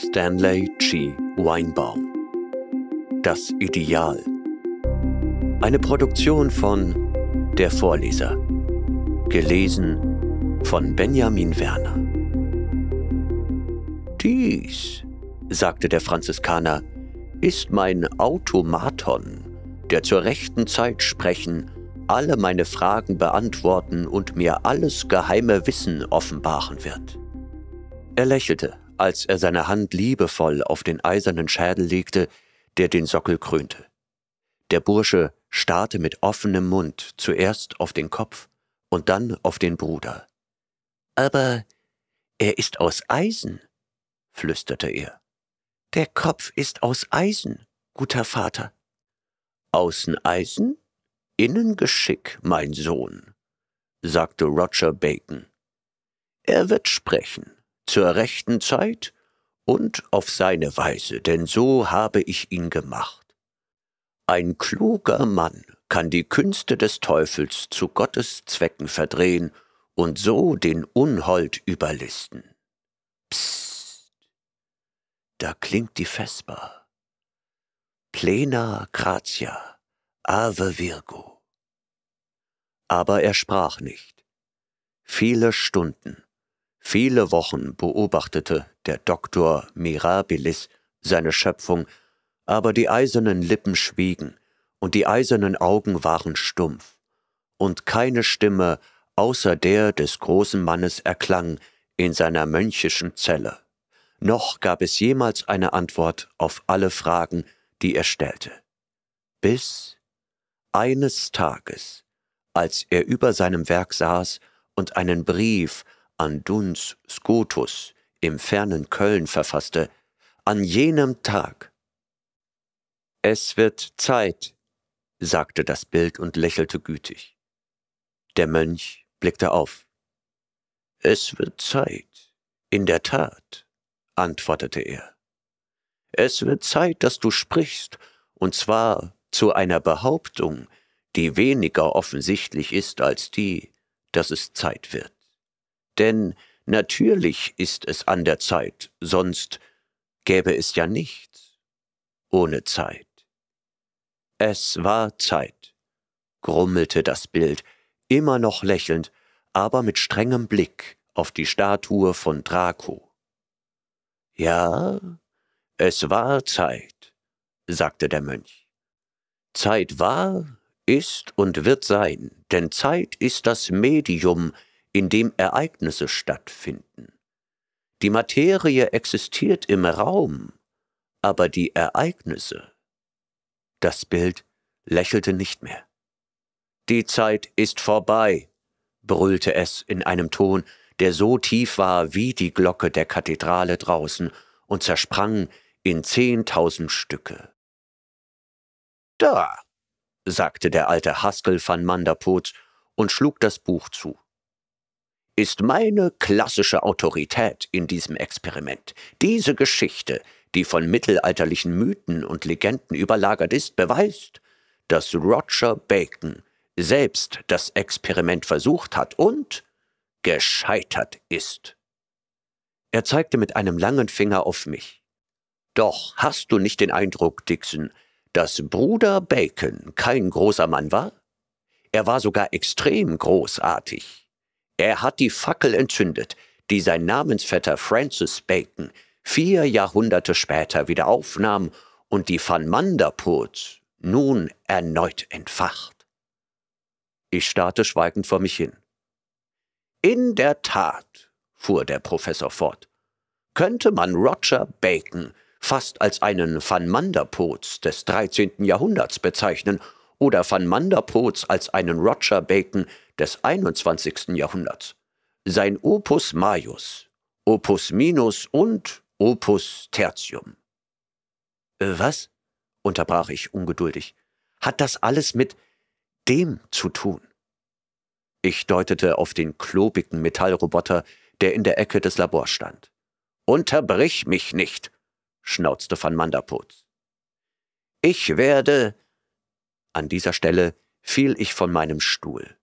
Stanley G. Weinbaum. Das Ideal. Eine Produktion von Der Vorleser. Gelesen von Benjamin Werner. Dies, sagte der Franziskaner, ist mein Automaton, der zur rechten Zeit sprechen, alle meine Fragen beantworten und mir alles geheime Wissen offenbaren wird. Er lächelte als er seine Hand liebevoll auf den eisernen Schädel legte, der den Sockel krönte. Der Bursche starrte mit offenem Mund zuerst auf den Kopf und dann auf den Bruder. Aber er ist aus Eisen, flüsterte er. Der Kopf ist aus Eisen, guter Vater. Außen Eisen, innen Geschick, mein Sohn, sagte Roger Bacon. Er wird sprechen zur rechten Zeit und auf seine Weise, denn so habe ich ihn gemacht. Ein kluger Mann kann die Künste des Teufels zu Gottes Zwecken verdrehen und so den Unhold überlisten. Psst, da klingt die Vesper. Plena gratia, ave virgo. Aber er sprach nicht. Viele Stunden Viele Wochen beobachtete der Doktor Mirabilis seine Schöpfung, aber die eisernen Lippen schwiegen und die eisernen Augen waren stumpf, und keine Stimme außer der des großen Mannes erklang in seiner mönchischen Zelle. Noch gab es jemals eine Antwort auf alle Fragen, die er stellte. Bis eines Tages, als er über seinem Werk saß und einen Brief an Duns Scotus im fernen Köln verfasste, an jenem Tag. Es wird Zeit, sagte das Bild und lächelte gütig. Der Mönch blickte auf. Es wird Zeit, in der Tat, antwortete er. Es wird Zeit, dass du sprichst, und zwar zu einer Behauptung, die weniger offensichtlich ist als die, dass es Zeit wird. Denn natürlich ist es an der Zeit, sonst gäbe es ja nichts ohne Zeit. Es war Zeit, grummelte das Bild, immer noch lächelnd, aber mit strengem Blick auf die Statue von Draco. Ja, es war Zeit, sagte der Mönch. Zeit war, ist und wird sein, denn Zeit ist das Medium, in dem Ereignisse stattfinden. Die Materie existiert im Raum, aber die Ereignisse. Das Bild lächelte nicht mehr. Die Zeit ist vorbei, brüllte es in einem Ton, der so tief war wie die Glocke der Kathedrale draußen und zersprang in zehntausend Stücke. Da, sagte der alte Haskel van Manderpot und schlug das Buch zu ist meine klassische Autorität in diesem Experiment. Diese Geschichte, die von mittelalterlichen Mythen und Legenden überlagert ist, beweist, dass Roger Bacon selbst das Experiment versucht hat und gescheitert ist. Er zeigte mit einem langen Finger auf mich. Doch hast du nicht den Eindruck, Dixon, dass Bruder Bacon kein großer Mann war? Er war sogar extrem großartig. Er hat die Fackel entzündet, die sein Namensvetter Francis Bacon vier Jahrhunderte später wieder aufnahm und die Van Manderpoot nun erneut entfacht. Ich starrte schweigend vor mich hin. In der Tat, fuhr der Professor fort, könnte man Roger Bacon fast als einen Van Manderpoots des 13. Jahrhunderts bezeichnen oder Van Manderpoots als einen Roger Bacon des 21. Jahrhunderts. Sein Opus Maius, Opus Minus und Opus Tertium. Äh, was? unterbrach ich ungeduldig. Hat das alles mit dem zu tun? Ich deutete auf den klobigen Metallroboter, der in der Ecke des Labors stand. Unterbrich mich nicht, schnauzte van Manderputz. Ich werde. An dieser Stelle fiel ich von meinem Stuhl.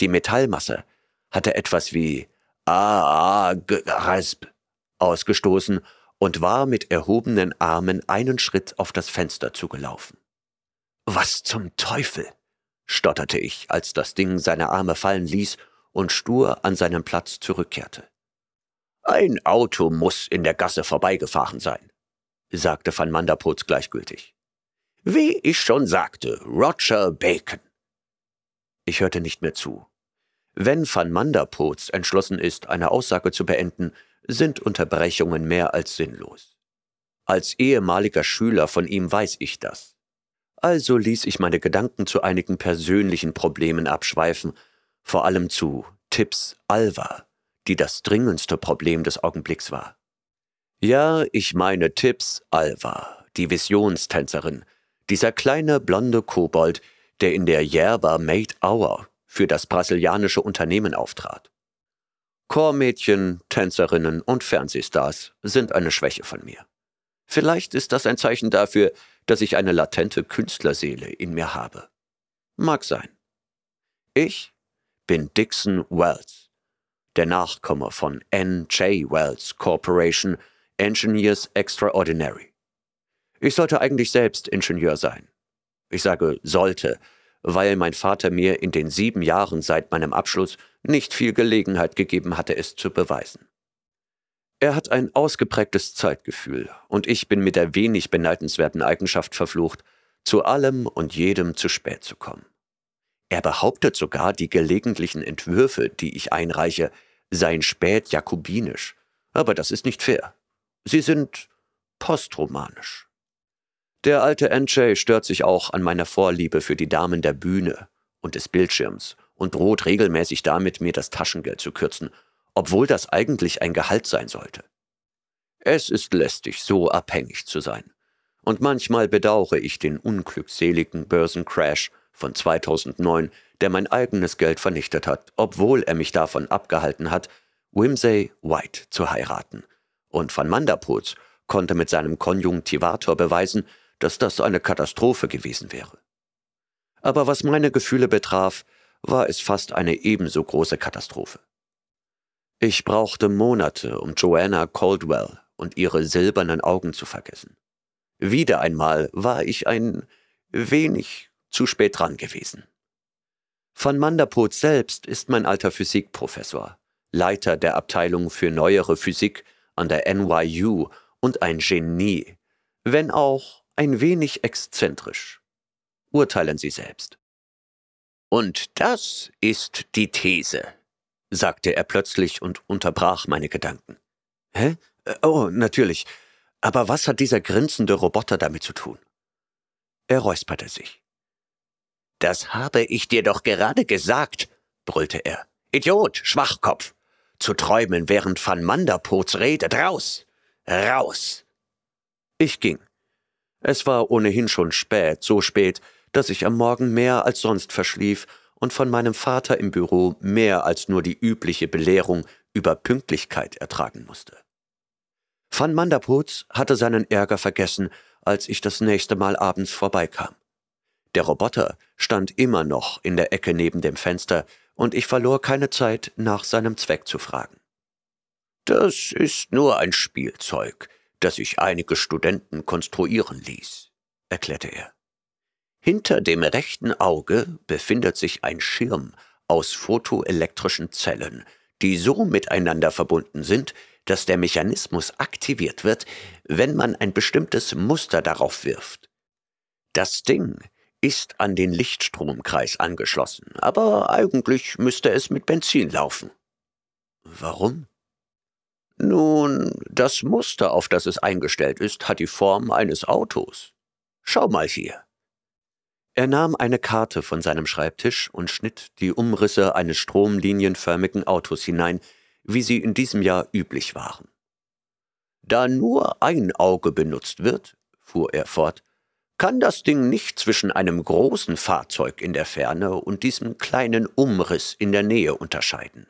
Die Metallmasse hatte etwas wie ah, ah rasp ausgestoßen und war mit erhobenen Armen einen Schritt auf das Fenster zugelaufen. Was zum Teufel? stotterte ich, als das Ding seine Arme fallen ließ und stur an seinen Platz zurückkehrte. Ein Auto muss in der Gasse vorbeigefahren sein, sagte van Manderputz gleichgültig. Wie ich schon sagte, Roger Bacon. Ich hörte nicht mehr zu. Wenn Van Manderpotz entschlossen ist, eine Aussage zu beenden, sind Unterbrechungen mehr als sinnlos. Als ehemaliger Schüler von ihm weiß ich das. Also ließ ich meine Gedanken zu einigen persönlichen Problemen abschweifen, vor allem zu Tipps Alva, die das dringendste Problem des Augenblicks war. Ja, ich meine Tipps Alva, die Visionstänzerin, dieser kleine blonde Kobold, der in der Yerba Made Hour für das brasilianische Unternehmen auftrat. Chormädchen, Tänzerinnen und Fernsehstars sind eine Schwäche von mir. Vielleicht ist das ein Zeichen dafür, dass ich eine latente Künstlerseele in mir habe. Mag sein. Ich bin Dixon Wells, der Nachkomme von N.J. Wells Corporation Engineers Extraordinary. Ich sollte eigentlich selbst Ingenieur sein, ich sage sollte, weil mein Vater mir in den sieben Jahren seit meinem Abschluss nicht viel Gelegenheit gegeben hatte, es zu beweisen. Er hat ein ausgeprägtes Zeitgefühl, und ich bin mit der wenig beneidenswerten Eigenschaft verflucht, zu allem und jedem zu spät zu kommen. Er behauptet sogar, die gelegentlichen Entwürfe, die ich einreiche, seien spät jakobinisch, aber das ist nicht fair. Sie sind postromanisch. Der alte NJ stört sich auch an meiner Vorliebe für die Damen der Bühne und des Bildschirms und droht regelmäßig damit, mir das Taschengeld zu kürzen, obwohl das eigentlich ein Gehalt sein sollte. Es ist lästig, so abhängig zu sein. Und manchmal bedauere ich den unglückseligen Börsencrash von 2009, der mein eigenes Geld vernichtet hat, obwohl er mich davon abgehalten hat, Wimsey White zu heiraten. Und Van Manderpools konnte mit seinem Konjunktivator beweisen, dass das eine Katastrophe gewesen wäre. Aber was meine Gefühle betraf, war es fast eine ebenso große Katastrophe. Ich brauchte Monate, um Joanna Caldwell und ihre silbernen Augen zu vergessen. Wieder einmal war ich ein wenig zu spät dran gewesen. Van Manderpoot selbst ist mein alter Physikprofessor, Leiter der Abteilung für neuere Physik an der NYU und ein Genie, wenn auch ein wenig exzentrisch. Urteilen Sie selbst. Und das ist die These, sagte er plötzlich und unterbrach meine Gedanken. Hä? Äh, oh, natürlich. Aber was hat dieser grinsende Roboter damit zu tun? Er räusperte sich. Das habe ich dir doch gerade gesagt, brüllte er. Idiot, Schwachkopf. Zu träumen während Van Manderpoots redet. Raus! Raus! Ich ging. Es war ohnehin schon spät, so spät, dass ich am Morgen mehr als sonst verschlief und von meinem Vater im Büro mehr als nur die übliche Belehrung über Pünktlichkeit ertragen musste. Van Manderputz hatte seinen Ärger vergessen, als ich das nächste Mal abends vorbeikam. Der Roboter stand immer noch in der Ecke neben dem Fenster, und ich verlor keine Zeit, nach seinem Zweck zu fragen. Das ist nur ein Spielzeug das ich einige Studenten konstruieren ließ, erklärte er. Hinter dem rechten Auge befindet sich ein Schirm aus photoelektrischen Zellen, die so miteinander verbunden sind, dass der Mechanismus aktiviert wird, wenn man ein bestimmtes Muster darauf wirft. Das Ding ist an den Lichtstromkreis angeschlossen, aber eigentlich müsste es mit Benzin laufen. Warum? Nun, das Muster, auf das es eingestellt ist, hat die Form eines Autos. Schau mal hier. Er nahm eine Karte von seinem Schreibtisch und schnitt die Umrisse eines stromlinienförmigen Autos hinein, wie sie in diesem Jahr üblich waren. Da nur ein Auge benutzt wird, fuhr er fort, kann das Ding nicht zwischen einem großen Fahrzeug in der Ferne und diesem kleinen Umriss in der Nähe unterscheiden.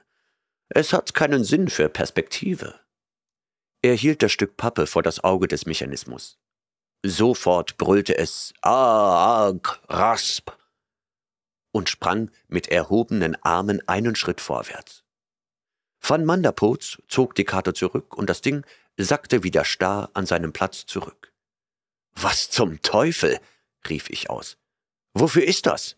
Es hat keinen Sinn für Perspektive. Er hielt das Stück Pappe vor das Auge des Mechanismus. Sofort brüllte es Arg, Rasp und sprang mit erhobenen Armen einen Schritt vorwärts. Van Manderpotz zog die Karte zurück und das Ding sackte wieder starr an seinem Platz zurück. Was zum Teufel? rief ich aus. Wofür ist das?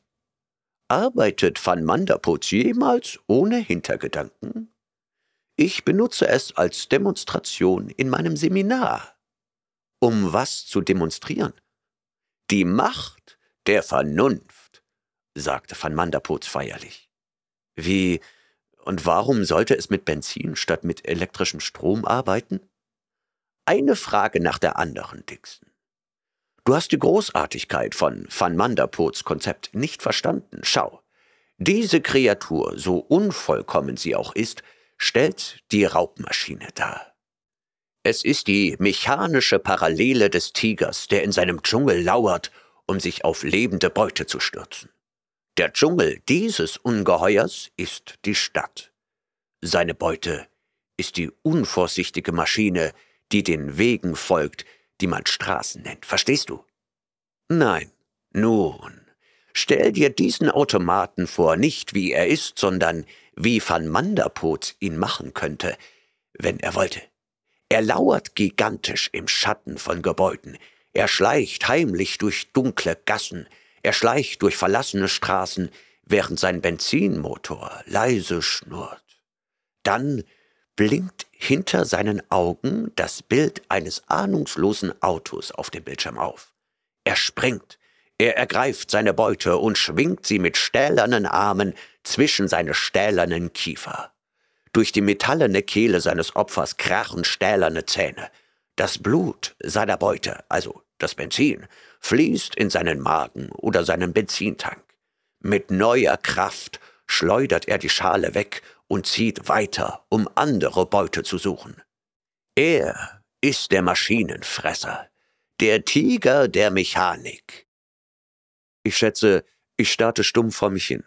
Arbeitet Van Manderpoets jemals ohne Hintergedanken? Ich benutze es als Demonstration in meinem Seminar. Um was zu demonstrieren? Die Macht der Vernunft, sagte Van Manderpoets feierlich. Wie, und warum sollte es mit Benzin statt mit elektrischem Strom arbeiten? Eine Frage nach der anderen, Dixon. Du hast die Großartigkeit von Van Manderpoots Konzept nicht verstanden. Schau. Diese Kreatur, so unvollkommen sie auch ist, stellt die Raubmaschine dar. Es ist die mechanische Parallele des Tigers, der in seinem Dschungel lauert, um sich auf lebende Beute zu stürzen. Der Dschungel dieses Ungeheuers ist die Stadt. Seine Beute ist die unvorsichtige Maschine, die den Wegen folgt, die man Straßen nennt. Verstehst du? Nein. Nun, stell dir diesen Automaten vor, nicht wie er ist, sondern wie Van Manderpoot ihn machen könnte, wenn er wollte. Er lauert gigantisch im Schatten von Gebäuden, er schleicht heimlich durch dunkle Gassen, er schleicht durch verlassene Straßen, während sein Benzinmotor leise schnurrt. Dann blinkt hinter seinen Augen das Bild eines ahnungslosen Autos auf dem Bildschirm auf. Er springt, er ergreift seine Beute und schwingt sie mit stählernen Armen zwischen seine stählernen Kiefer. Durch die metallene Kehle seines Opfers krachen stählerne Zähne. Das Blut seiner Beute, also das Benzin, fließt in seinen Magen oder seinen Benzintank. Mit neuer Kraft schleudert er die Schale weg und zieht weiter, um andere Beute zu suchen. Er ist der Maschinenfresser, der Tiger der Mechanik. Ich schätze, ich starrte stumm vor mich hin.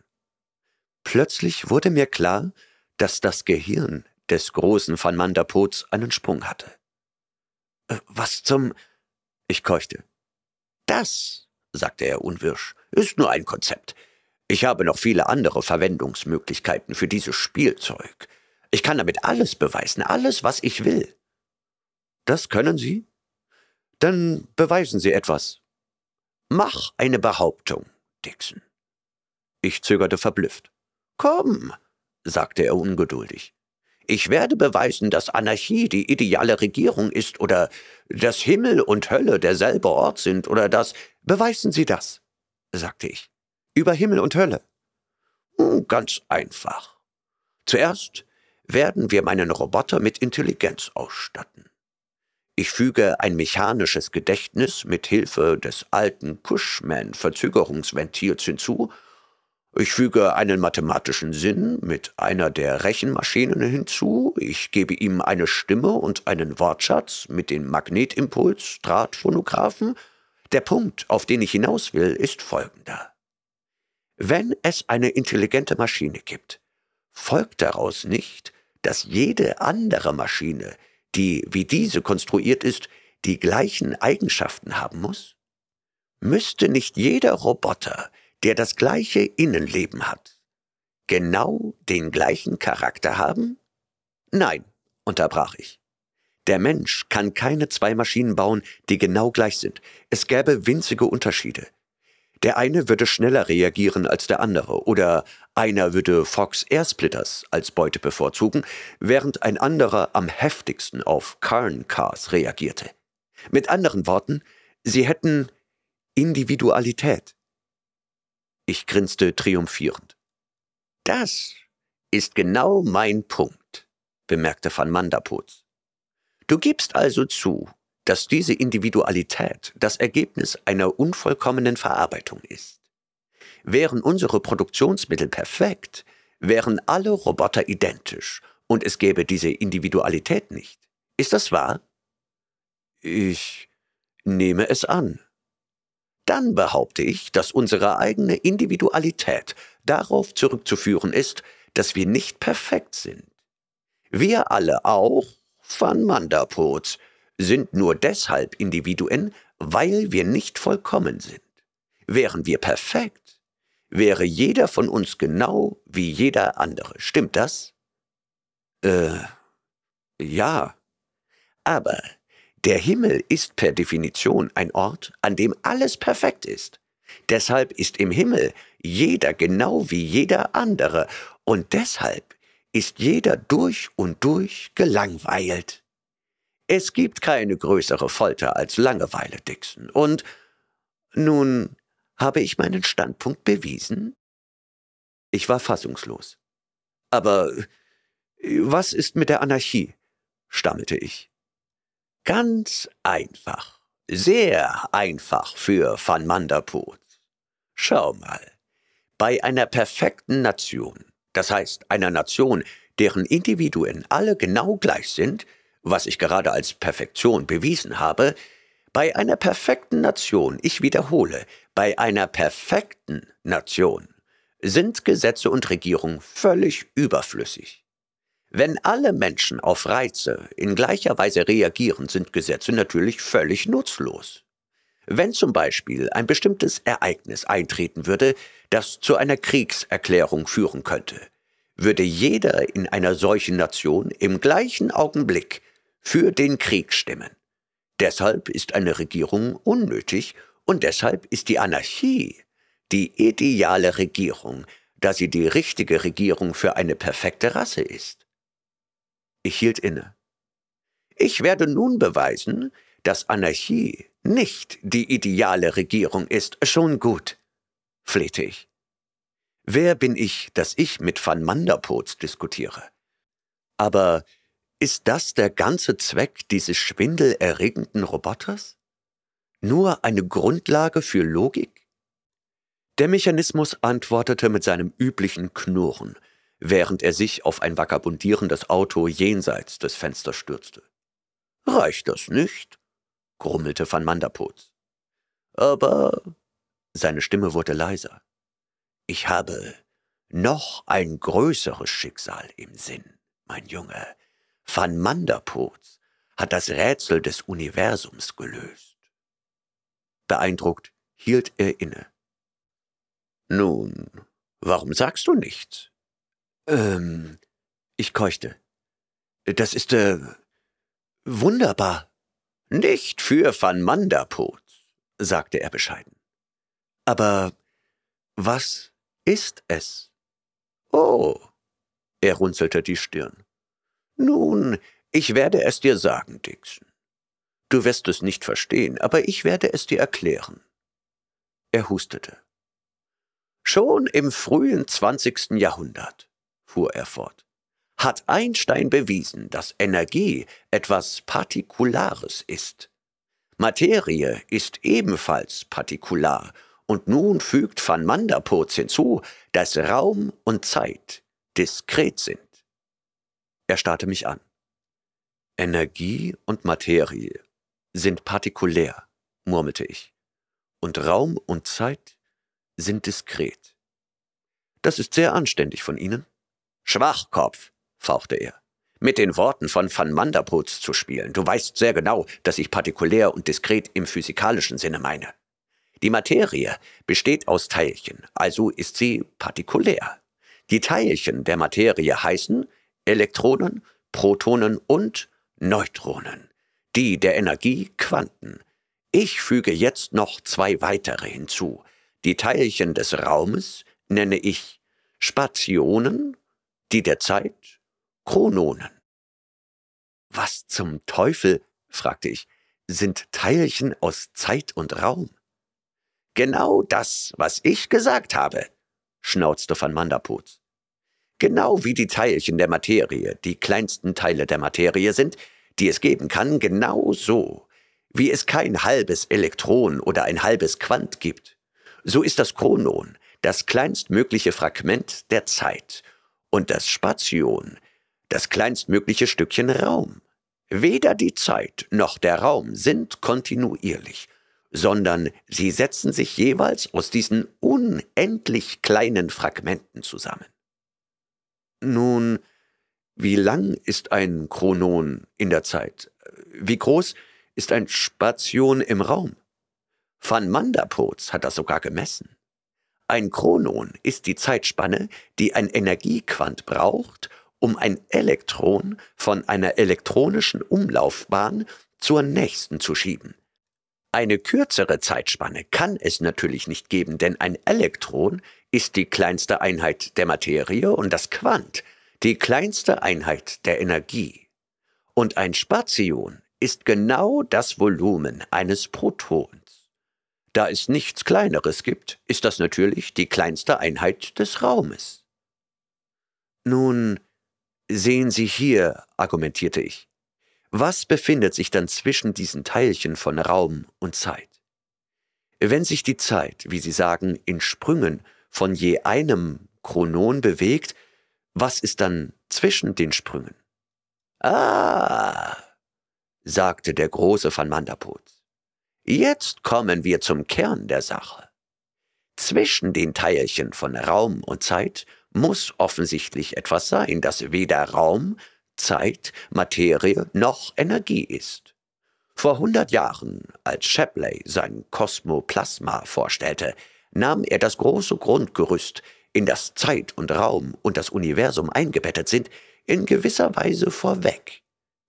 Plötzlich wurde mir klar, dass das Gehirn des großen Van Manderpoots einen Sprung hatte. Äh, was zum... Ich keuchte. Das, sagte er unwirsch, ist nur ein Konzept. Ich habe noch viele andere Verwendungsmöglichkeiten für dieses Spielzeug. Ich kann damit alles beweisen, alles, was ich will. Das können Sie? Dann beweisen Sie etwas. Mach eine Behauptung, Dixon. Ich zögerte verblüfft. Komm, sagte er ungeduldig. Ich werde beweisen, dass Anarchie die ideale Regierung ist oder dass Himmel und Hölle derselbe Ort sind oder dass. Beweisen Sie das, sagte ich über Himmel und Hölle? Hm, ganz einfach. Zuerst werden wir meinen Roboter mit Intelligenz ausstatten. Ich füge ein mechanisches Gedächtnis mit Hilfe des alten Cushman-Verzögerungsventils hinzu. Ich füge einen mathematischen Sinn mit einer der Rechenmaschinen hinzu. Ich gebe ihm eine Stimme und einen Wortschatz mit dem Magnetimpuls, Drahtphonographen. Der Punkt, auf den ich hinaus will, ist folgender. Wenn es eine intelligente Maschine gibt, folgt daraus nicht, dass jede andere Maschine, die wie diese konstruiert ist, die gleichen Eigenschaften haben muss? Müsste nicht jeder Roboter, der das gleiche Innenleben hat, genau den gleichen Charakter haben? Nein, unterbrach ich. Der Mensch kann keine zwei Maschinen bauen, die genau gleich sind. Es gäbe winzige Unterschiede. Der eine würde schneller reagieren als der andere oder einer würde Fox Airsplitters als Beute bevorzugen, während ein anderer am heftigsten auf Carn Cars reagierte. Mit anderen Worten, sie hätten Individualität. Ich grinste triumphierend. Das ist genau mein Punkt, bemerkte van Manderputz. Du gibst also zu, dass diese Individualität das Ergebnis einer unvollkommenen Verarbeitung ist. Wären unsere Produktionsmittel perfekt, wären alle Roboter identisch und es gäbe diese Individualität nicht. Ist das wahr? Ich nehme es an. Dann behaupte ich, dass unsere eigene Individualität darauf zurückzuführen ist, dass wir nicht perfekt sind. Wir alle auch, van Manderpotz, sind nur deshalb Individuen, weil wir nicht vollkommen sind. Wären wir perfekt, wäre jeder von uns genau wie jeder andere. Stimmt das? Äh, ja. Aber der Himmel ist per Definition ein Ort, an dem alles perfekt ist. Deshalb ist im Himmel jeder genau wie jeder andere und deshalb ist jeder durch und durch gelangweilt. Es gibt keine größere Folter als Langeweile, Dixon. Und nun habe ich meinen Standpunkt bewiesen? Ich war fassungslos. Aber äh, was ist mit der Anarchie? stammelte ich. Ganz einfach, sehr einfach für Van Manderpoot. Schau mal, bei einer perfekten Nation, das heißt einer Nation, deren Individuen alle genau gleich sind, was ich gerade als Perfektion bewiesen habe, bei einer perfekten Nation, ich wiederhole, bei einer perfekten Nation sind Gesetze und Regierung völlig überflüssig. Wenn alle Menschen auf Reize in gleicher Weise reagieren, sind Gesetze natürlich völlig nutzlos. Wenn zum Beispiel ein bestimmtes Ereignis eintreten würde, das zu einer Kriegserklärung führen könnte, würde jeder in einer solchen Nation im gleichen Augenblick für den Krieg stimmen. Deshalb ist eine Regierung unnötig und deshalb ist die Anarchie die ideale Regierung, da sie die richtige Regierung für eine perfekte Rasse ist. Ich hielt inne. Ich werde nun beweisen, dass Anarchie nicht die ideale Regierung ist. Schon gut, flehte ich. Wer bin ich, dass ich mit Van Manderpotz diskutiere? Aber ist das der ganze Zweck dieses schwindelerregenden Roboters? Nur eine Grundlage für Logik? Der Mechanismus antwortete mit seinem üblichen Knurren, während er sich auf ein vagabundierendes Auto jenseits des Fensters stürzte. Reicht das nicht? grummelte van Manderputz. Aber seine Stimme wurde leiser. Ich habe noch ein größeres Schicksal im Sinn, mein Junge van Manderpoels hat das Rätsel des Universums gelöst. Beeindruckt hielt er inne. Nun, warum sagst du nichts? Ähm, ich keuchte. Das ist, äh, wunderbar. Nicht für van Manderpoels, sagte er bescheiden. Aber was ist es? Oh, er runzelte die Stirn. Nun, ich werde es dir sagen, Dixon. Du wirst es nicht verstehen, aber ich werde es dir erklären. Er hustete. Schon im frühen 20. Jahrhundert, fuhr er fort, hat Einstein bewiesen, dass Energie etwas Partikulares ist. Materie ist ebenfalls partikular, und nun fügt van Manderpoz hinzu, dass Raum und Zeit diskret sind. Er starrte mich an. Energie und Materie sind partikulär, murmelte ich, und Raum und Zeit sind diskret. Das ist sehr anständig von Ihnen. Schwachkopf, fauchte er. Mit den Worten von van Manderbrutz zu spielen. Du weißt sehr genau, dass ich partikulär und diskret im physikalischen Sinne meine. Die Materie besteht aus Teilchen, also ist sie partikulär. Die Teilchen der Materie heißen Elektronen, Protonen und Neutronen, die der Energie Quanten. Ich füge jetzt noch zwei weitere hinzu. Die Teilchen des Raumes nenne ich Spationen, die der Zeit Chrononen. Was zum Teufel, fragte ich, sind Teilchen aus Zeit und Raum? Genau das, was ich gesagt habe, schnauzte van Manderputz. Genau wie die Teilchen der Materie die kleinsten Teile der Materie sind, die es geben kann, genau so, wie es kein halbes Elektron oder ein halbes Quant gibt, so ist das Chronon das kleinstmögliche Fragment der Zeit und das Spation das kleinstmögliche Stückchen Raum. Weder die Zeit noch der Raum sind kontinuierlich, sondern sie setzen sich jeweils aus diesen unendlich kleinen Fragmenten zusammen. Nun, wie lang ist ein Chronon in der Zeit? Wie groß ist ein Spation im Raum? Van Manderpoz hat das sogar gemessen. Ein Chronon ist die Zeitspanne, die ein Energiequant braucht, um ein Elektron von einer elektronischen Umlaufbahn zur nächsten zu schieben. Eine kürzere Zeitspanne kann es natürlich nicht geben, denn ein Elektron ist die kleinste Einheit der Materie und das Quant die kleinste Einheit der Energie. Und ein Spazion ist genau das Volumen eines Protons. Da es nichts Kleineres gibt, ist das natürlich die kleinste Einheit des Raumes. Nun, sehen Sie hier, argumentierte ich, was befindet sich dann zwischen diesen Teilchen von Raum und Zeit? Wenn sich die Zeit, wie Sie sagen, in Sprüngen von je einem Chronon bewegt, was ist dann zwischen den Sprüngen? Ah, sagte der große von Mandaput. Jetzt kommen wir zum Kern der Sache. Zwischen den Teilchen von Raum und Zeit muss offensichtlich etwas sein, das weder Raum, Zeit, Materie noch Energie ist. Vor hundert Jahren, als Shapley sein Kosmoplasma vorstellte, nahm er das große Grundgerüst, in das Zeit und Raum und das Universum eingebettet sind, in gewisser Weise vorweg.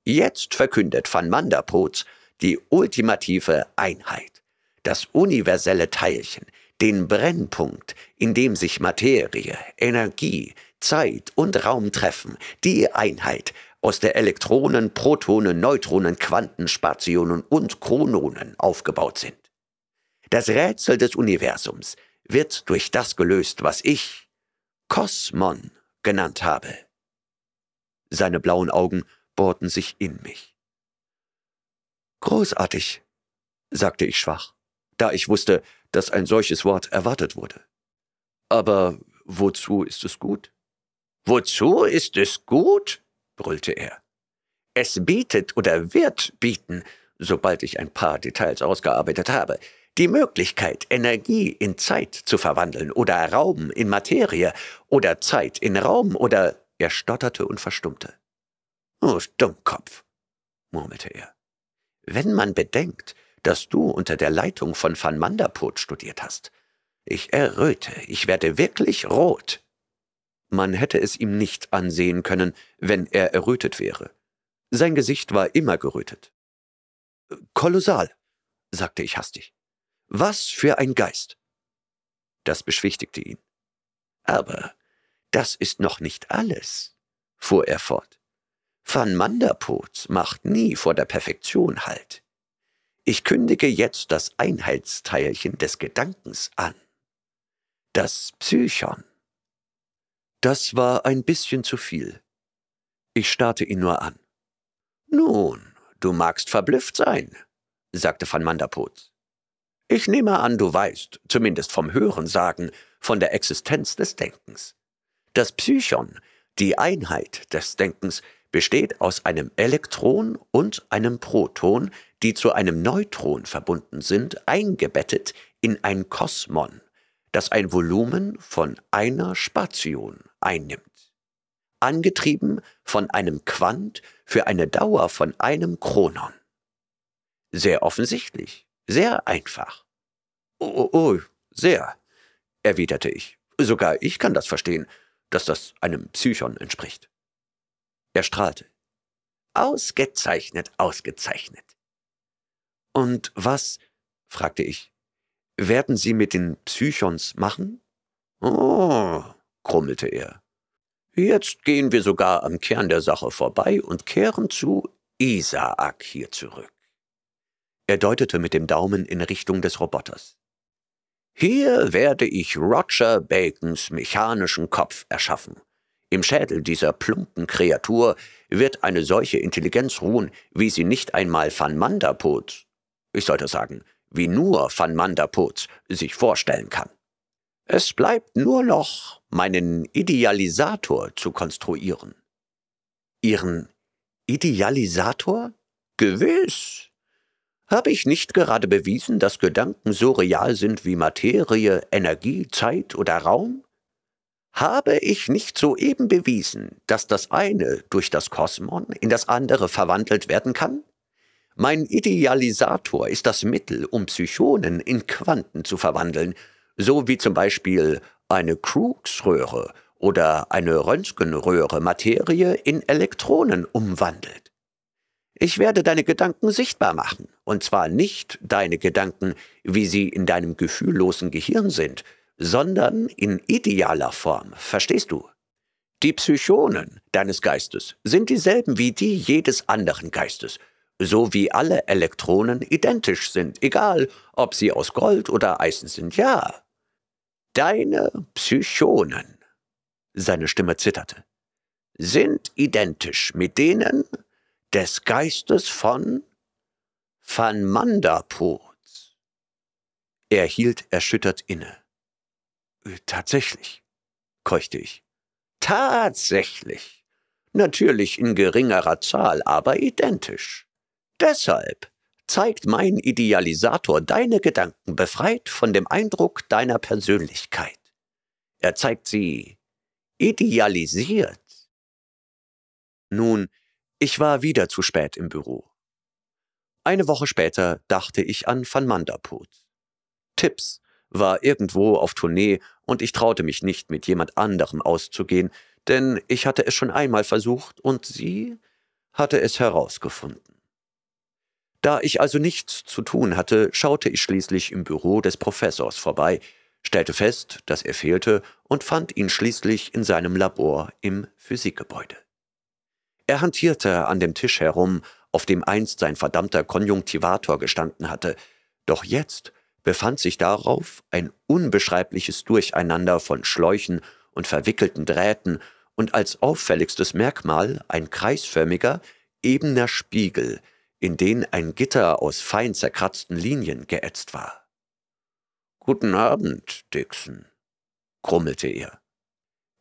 Jetzt verkündet van Manderpootz die ultimative Einheit, das universelle Teilchen, den Brennpunkt, in dem sich Materie, Energie, Zeit und Raum treffen, die Einheit, aus der Elektronen, Protonen, Neutronen, Quanten, Spationen und Krononen aufgebaut sind. Das Rätsel des Universums wird durch das gelöst, was ich Kosmon genannt habe. Seine blauen Augen bohrten sich in mich. Großartig, sagte ich schwach, da ich wusste, dass ein solches Wort erwartet wurde. Aber wozu ist es gut? Wozu ist es gut? brüllte er. Es bietet oder wird bieten, sobald ich ein paar Details ausgearbeitet habe, die Möglichkeit, Energie in Zeit zu verwandeln oder Raum in Materie oder Zeit in Raum oder er stotterte und verstummte. Oh, Dummkopf, murmelte er. Wenn man bedenkt, dass du unter der Leitung von Van Manderpoort studiert hast. Ich erröte, ich werde wirklich rot. Man hätte es ihm nicht ansehen können, wenn er errötet wäre. Sein Gesicht war immer gerötet. Äh, kolossal, sagte ich hastig. Was für ein Geist! Das beschwichtigte ihn. Aber das ist noch nicht alles, fuhr er fort. Van Manderpot macht nie vor der Perfektion Halt. Ich kündige jetzt das Einheitsteilchen des Gedankens an. Das Psychon. Das war ein bisschen zu viel. Ich starrte ihn nur an. Nun, du magst verblüfft sein, sagte Van Manderpot. Ich nehme an, du weißt, zumindest vom Hörensagen, von der Existenz des Denkens. Das Psychon, die Einheit des Denkens, besteht aus einem Elektron und einem Proton, die zu einem Neutron verbunden sind, eingebettet in ein Kosmon, das ein Volumen von einer Spation einnimmt. Angetrieben von einem Quant für eine Dauer von einem Kronon. Sehr offensichtlich. Sehr einfach. Oh, oh, oh, sehr, erwiderte ich. Sogar ich kann das verstehen, dass das einem Psychon entspricht. Er strahlte. Ausgezeichnet, ausgezeichnet. Und was, fragte ich, werden Sie mit den Psychons machen? Oh, grummelte er. Jetzt gehen wir sogar am Kern der Sache vorbei und kehren zu Isaak hier zurück. Er deutete mit dem Daumen in Richtung des Roboters. Hier werde ich Roger Bacons mechanischen Kopf erschaffen. Im Schädel dieser plumpen Kreatur wird eine solche Intelligenz ruhen, wie sie nicht einmal Van Manderputz, ich sollte sagen, wie nur Van Manderputz sich vorstellen kann. Es bleibt nur noch, meinen Idealisator zu konstruieren. Ihren Idealisator? Gewiss, habe ich nicht gerade bewiesen, dass Gedanken so real sind wie Materie, Energie, Zeit oder Raum? Habe ich nicht soeben bewiesen, dass das eine durch das Kosmon in das andere verwandelt werden kann? Mein Idealisator ist das Mittel, um Psychonen in Quanten zu verwandeln, so wie zum Beispiel eine Crookes-Röhre oder eine Röntgenröhre Materie in Elektronen umwandelt. Ich werde deine Gedanken sichtbar machen, und zwar nicht deine Gedanken, wie sie in deinem gefühllosen Gehirn sind, sondern in idealer Form, verstehst du? Die Psychonen deines Geistes sind dieselben wie die jedes anderen Geistes, so wie alle Elektronen identisch sind, egal ob sie aus Gold oder Eisen sind, ja. Deine Psychonen, seine Stimme zitterte, sind identisch mit denen des Geistes von Van Mandapurz. Er hielt erschüttert inne. Äh, tatsächlich, keuchte ich. Tatsächlich. Natürlich in geringerer Zahl, aber identisch. Deshalb zeigt mein Idealisator deine Gedanken befreit von dem Eindruck deiner Persönlichkeit. Er zeigt sie idealisiert. Nun, ich war wieder zu spät im Büro. Eine Woche später dachte ich an Van Manderpot. Tipps war irgendwo auf Tournee und ich traute mich nicht, mit jemand anderem auszugehen, denn ich hatte es schon einmal versucht und sie hatte es herausgefunden. Da ich also nichts zu tun hatte, schaute ich schließlich im Büro des Professors vorbei, stellte fest, dass er fehlte und fand ihn schließlich in seinem Labor im Physikgebäude. Er hantierte an dem Tisch herum, auf dem einst sein verdammter Konjunktivator gestanden hatte, doch jetzt befand sich darauf ein unbeschreibliches Durcheinander von Schläuchen und verwickelten Drähten und als auffälligstes Merkmal ein kreisförmiger, ebener Spiegel, in den ein Gitter aus fein zerkratzten Linien geätzt war. Guten Abend, Dixon, grummelte er.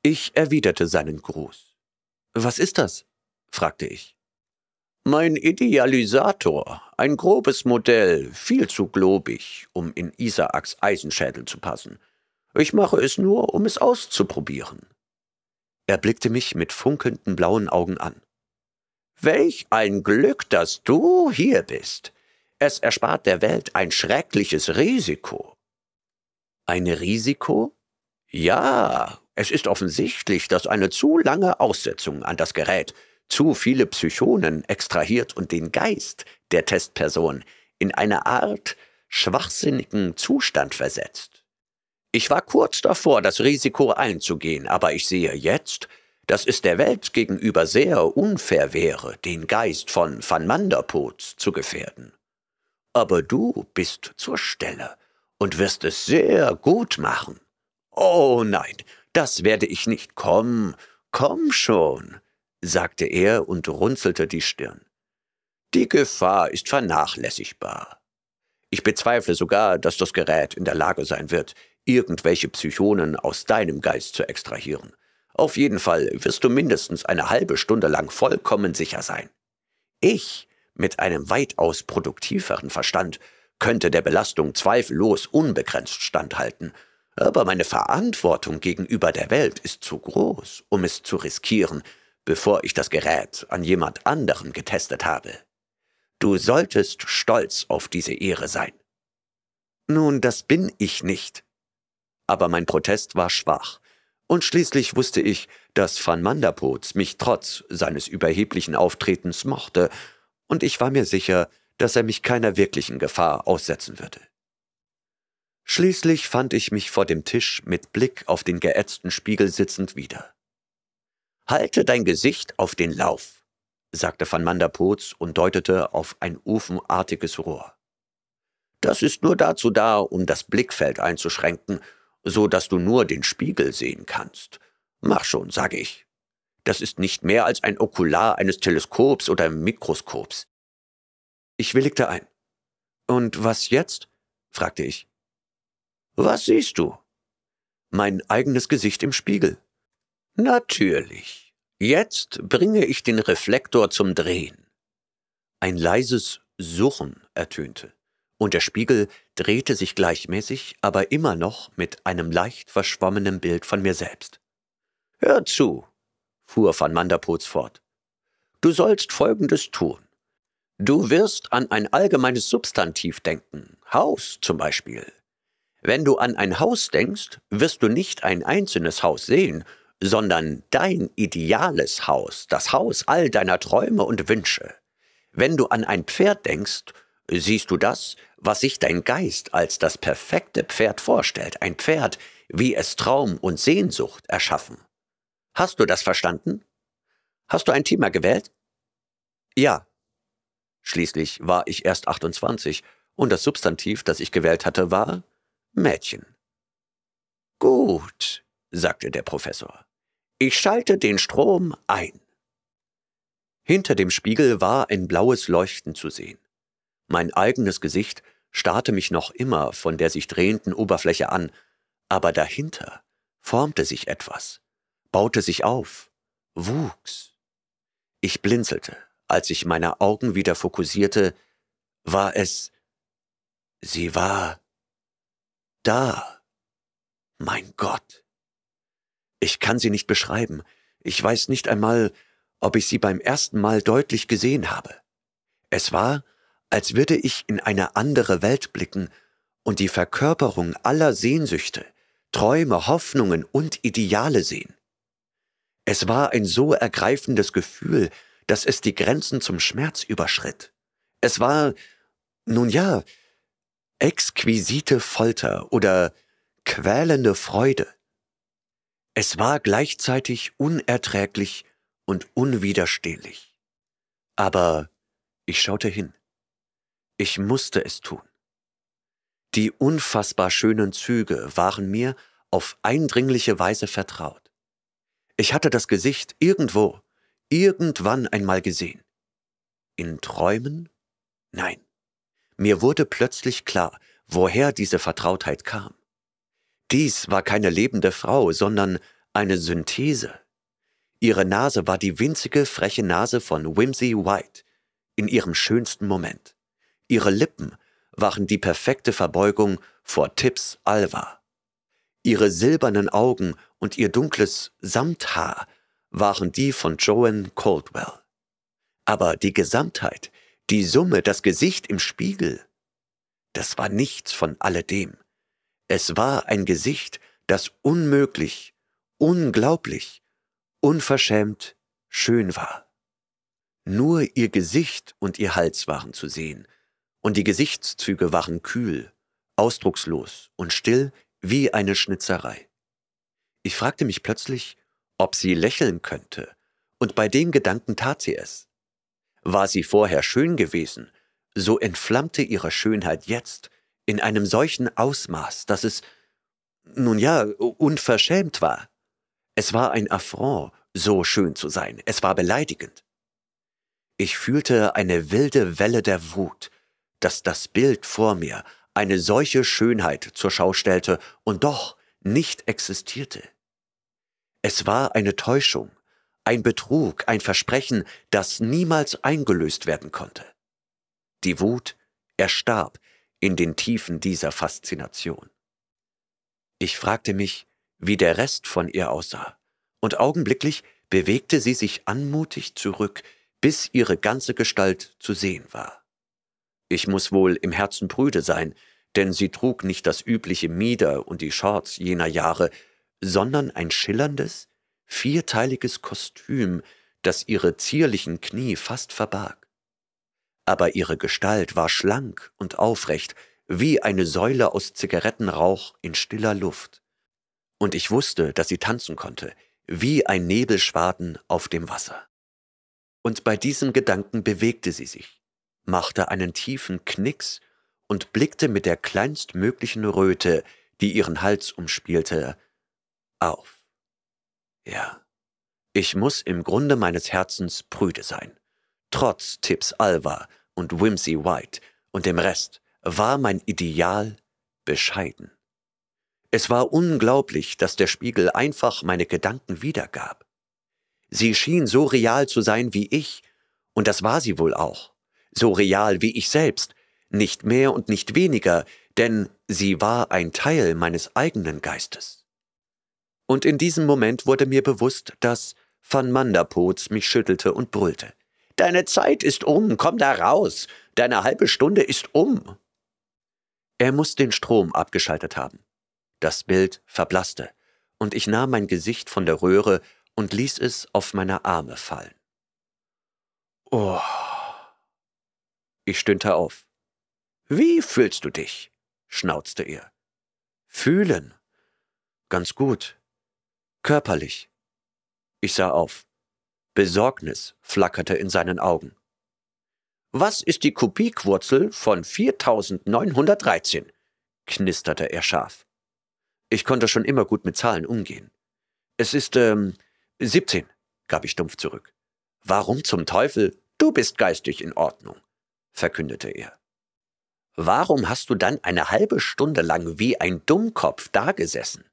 Ich erwiderte seinen Gruß. Was ist das? fragte ich. Mein Idealisator, ein grobes Modell, viel zu globig, um in Isaaks Eisenschädel zu passen. Ich mache es nur, um es auszuprobieren. Er blickte mich mit funkelnden blauen Augen an. Welch ein Glück, dass du hier bist. Es erspart der Welt ein schreckliches Risiko. Ein Risiko? Ja, es ist offensichtlich, dass eine zu lange Aussetzung an das Gerät zu viele Psychonen extrahiert und den Geist der Testperson in eine Art schwachsinnigen Zustand versetzt. Ich war kurz davor, das Risiko einzugehen, aber ich sehe jetzt, dass es der Welt gegenüber sehr unfair wäre, den Geist von Van Manderpoot zu gefährden. Aber du bist zur Stelle und wirst es sehr gut machen. Oh nein, das werde ich nicht. Komm, komm schon sagte er und runzelte die Stirn. Die Gefahr ist vernachlässigbar. Ich bezweifle sogar, dass das Gerät in der Lage sein wird, irgendwelche Psychonen aus deinem Geist zu extrahieren. Auf jeden Fall wirst du mindestens eine halbe Stunde lang vollkommen sicher sein. Ich, mit einem weitaus produktiveren Verstand, könnte der Belastung zweifellos unbegrenzt standhalten, aber meine Verantwortung gegenüber der Welt ist zu groß, um es zu riskieren, bevor ich das Gerät an jemand anderem getestet habe. Du solltest stolz auf diese Ehre sein. Nun, das bin ich nicht. Aber mein Protest war schwach, und schließlich wusste ich, dass Van Manderpotz mich trotz seines überheblichen Auftretens mochte, und ich war mir sicher, dass er mich keiner wirklichen Gefahr aussetzen würde. Schließlich fand ich mich vor dem Tisch mit Blick auf den geätzten Spiegel sitzend wieder. Halte dein Gesicht auf den Lauf, sagte Van Manderputz und deutete auf ein ufenartiges Rohr. Das ist nur dazu da, um das Blickfeld einzuschränken, so dass du nur den Spiegel sehen kannst. Mach schon, sage ich. Das ist nicht mehr als ein Okular eines Teleskops oder Mikroskops. Ich willigte ein. Und was jetzt? fragte ich. Was siehst du? Mein eigenes Gesicht im Spiegel, Natürlich. Jetzt bringe ich den Reflektor zum Drehen. Ein leises Surren ertönte, und der Spiegel drehte sich gleichmäßig, aber immer noch mit einem leicht verschwommenen Bild von mir selbst. Hör zu, fuhr van Manderputz fort. Du sollst Folgendes tun. Du wirst an ein allgemeines Substantiv denken, Haus zum Beispiel. Wenn du an ein Haus denkst, wirst du nicht ein einzelnes Haus sehen, sondern dein ideales Haus, das Haus all deiner Träume und Wünsche. Wenn du an ein Pferd denkst, siehst du das, was sich dein Geist als das perfekte Pferd vorstellt, ein Pferd, wie es Traum und Sehnsucht erschaffen. Hast du das verstanden? Hast du ein Thema gewählt? Ja. Schließlich war ich erst 28 und das Substantiv, das ich gewählt hatte, war Mädchen. Gut, sagte der Professor. Ich schalte den Strom ein. Hinter dem Spiegel war ein blaues Leuchten zu sehen. Mein eigenes Gesicht starrte mich noch immer von der sich drehenden Oberfläche an, aber dahinter formte sich etwas, baute sich auf, wuchs. Ich blinzelte, als ich meine Augen wieder fokussierte, war es. Sie war da. Mein Gott. Ich kann sie nicht beschreiben. Ich weiß nicht einmal, ob ich sie beim ersten Mal deutlich gesehen habe. Es war, als würde ich in eine andere Welt blicken und die Verkörperung aller Sehnsüchte, Träume, Hoffnungen und Ideale sehen. Es war ein so ergreifendes Gefühl, dass es die Grenzen zum Schmerz überschritt. Es war, nun ja, exquisite Folter oder quälende Freude. Es war gleichzeitig unerträglich und unwiderstehlich. Aber ich schaute hin. Ich musste es tun. Die unfassbar schönen Züge waren mir auf eindringliche Weise vertraut. Ich hatte das Gesicht irgendwo, irgendwann einmal gesehen. In Träumen? Nein. Mir wurde plötzlich klar, woher diese Vertrautheit kam. Dies war keine lebende Frau, sondern eine Synthese. Ihre Nase war die winzige, freche Nase von Whimsy White in ihrem schönsten Moment. Ihre Lippen waren die perfekte Verbeugung vor Tips Alva. Ihre silbernen Augen und ihr dunkles Samthaar waren die von Joan Caldwell. Aber die Gesamtheit, die Summe, das Gesicht im Spiegel, das war nichts von alledem. Es war ein Gesicht, das unmöglich, unglaublich, unverschämt schön war. Nur ihr Gesicht und ihr Hals waren zu sehen, und die Gesichtszüge waren kühl, ausdruckslos und still wie eine Schnitzerei. Ich fragte mich plötzlich, ob sie lächeln könnte, und bei dem Gedanken tat sie es. War sie vorher schön gewesen, so entflammte ihre Schönheit jetzt in einem solchen Ausmaß, dass es, nun ja, unverschämt war. Es war ein Affront, so schön zu sein, es war beleidigend. Ich fühlte eine wilde Welle der Wut, dass das Bild vor mir eine solche Schönheit zur Schau stellte und doch nicht existierte. Es war eine Täuschung, ein Betrug, ein Versprechen, das niemals eingelöst werden konnte. Die Wut erstarb, in den Tiefen dieser Faszination. Ich fragte mich, wie der Rest von ihr aussah, und augenblicklich bewegte sie sich anmutig zurück, bis ihre ganze Gestalt zu sehen war. Ich muss wohl im Herzen prüde sein, denn sie trug nicht das übliche Mieder und die Shorts jener Jahre, sondern ein schillerndes, vierteiliges Kostüm, das ihre zierlichen Knie fast verbarg aber ihre Gestalt war schlank und aufrecht, wie eine Säule aus Zigarettenrauch in stiller Luft. Und ich wusste, dass sie tanzen konnte, wie ein Nebelschwaden auf dem Wasser. Und bei diesem Gedanken bewegte sie sich, machte einen tiefen Knicks und blickte mit der kleinstmöglichen Röte, die ihren Hals umspielte, auf. Ja, ich muss im Grunde meines Herzens prüde sein. Trotz Tipps Alva und Whimsy White und dem Rest war mein Ideal bescheiden. Es war unglaublich, dass der Spiegel einfach meine Gedanken wiedergab. Sie schien so real zu sein wie ich, und das war sie wohl auch, so real wie ich selbst, nicht mehr und nicht weniger, denn sie war ein Teil meines eigenen Geistes. Und in diesem Moment wurde mir bewusst, dass Van Manderpoz mich schüttelte und brüllte. Deine Zeit ist um, komm da raus. Deine halbe Stunde ist um. Er muss den Strom abgeschaltet haben. Das Bild verblasste, und ich nahm mein Gesicht von der Röhre und ließ es auf meine Arme fallen. Oh. Ich stöhnte auf. Wie fühlst du dich? schnauzte er. Fühlen. Ganz gut. Körperlich. Ich sah auf. Besorgnis flackerte in seinen Augen. Was ist die Kubikwurzel von 4913? knisterte er scharf. Ich konnte schon immer gut mit Zahlen umgehen. Es ist, ähm, 17, gab ich stumpf zurück. Warum zum Teufel? Du bist geistig in Ordnung, verkündete er. Warum hast du dann eine halbe Stunde lang wie ein Dummkopf dagesessen?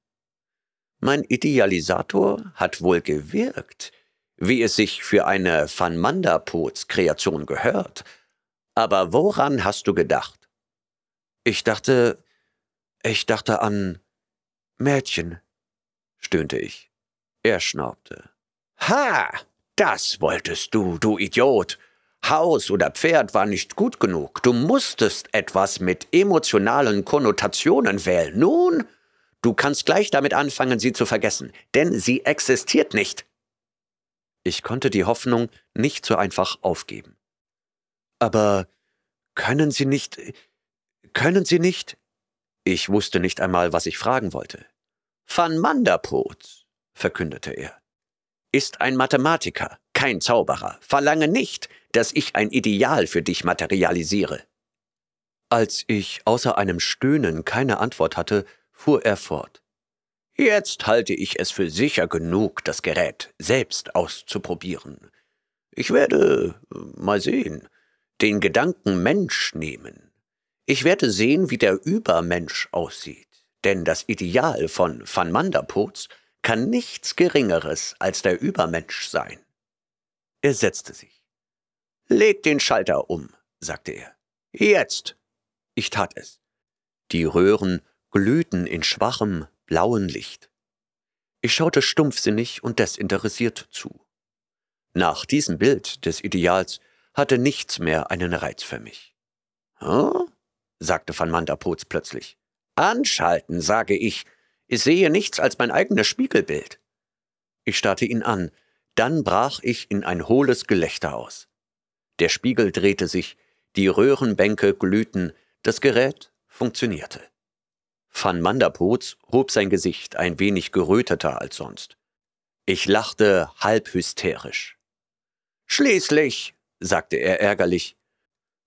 Mein Idealisator hat wohl gewirkt, wie es sich für eine Van Manderpoots-Kreation gehört. Aber woran hast du gedacht? Ich dachte, ich dachte an Mädchen, stöhnte ich. Er schnaubte. Ha! Das wolltest du, du Idiot! Haus oder Pferd war nicht gut genug. Du musstest etwas mit emotionalen Konnotationen wählen. Nun, du kannst gleich damit anfangen, sie zu vergessen, denn sie existiert nicht. Ich konnte die Hoffnung nicht so einfach aufgeben. Aber können Sie nicht, können Sie nicht? Ich wusste nicht einmal, was ich fragen wollte. Van Manderpoot, verkündete er, ist ein Mathematiker, kein Zauberer. Verlange nicht, dass ich ein Ideal für dich materialisiere. Als ich außer einem Stöhnen keine Antwort hatte, fuhr er fort. Jetzt halte ich es für sicher genug, das Gerät selbst auszuprobieren. Ich werde, äh, mal sehen, den Gedanken Mensch nehmen. Ich werde sehen, wie der Übermensch aussieht, denn das Ideal von Van Manderpoots kann nichts Geringeres als der Übermensch sein. Er setzte sich. Leg den Schalter um, sagte er. Jetzt! Ich tat es. Die Röhren glühten in schwachem, blauen Licht. Ich schaute stumpfsinnig und desinteressiert zu. Nach diesem Bild des Ideals hatte nichts mehr einen Reiz für mich. Hä? sagte van Manderpotz plötzlich. Anschalten, sage ich. Ich sehe nichts als mein eigenes Spiegelbild. Ich starrte ihn an, dann brach ich in ein hohles Gelächter aus. Der Spiegel drehte sich, die Röhrenbänke glühten, das Gerät funktionierte. Van Manderputz hob sein Gesicht ein wenig geröteter als sonst. Ich lachte halb hysterisch. Schließlich, sagte er ärgerlich,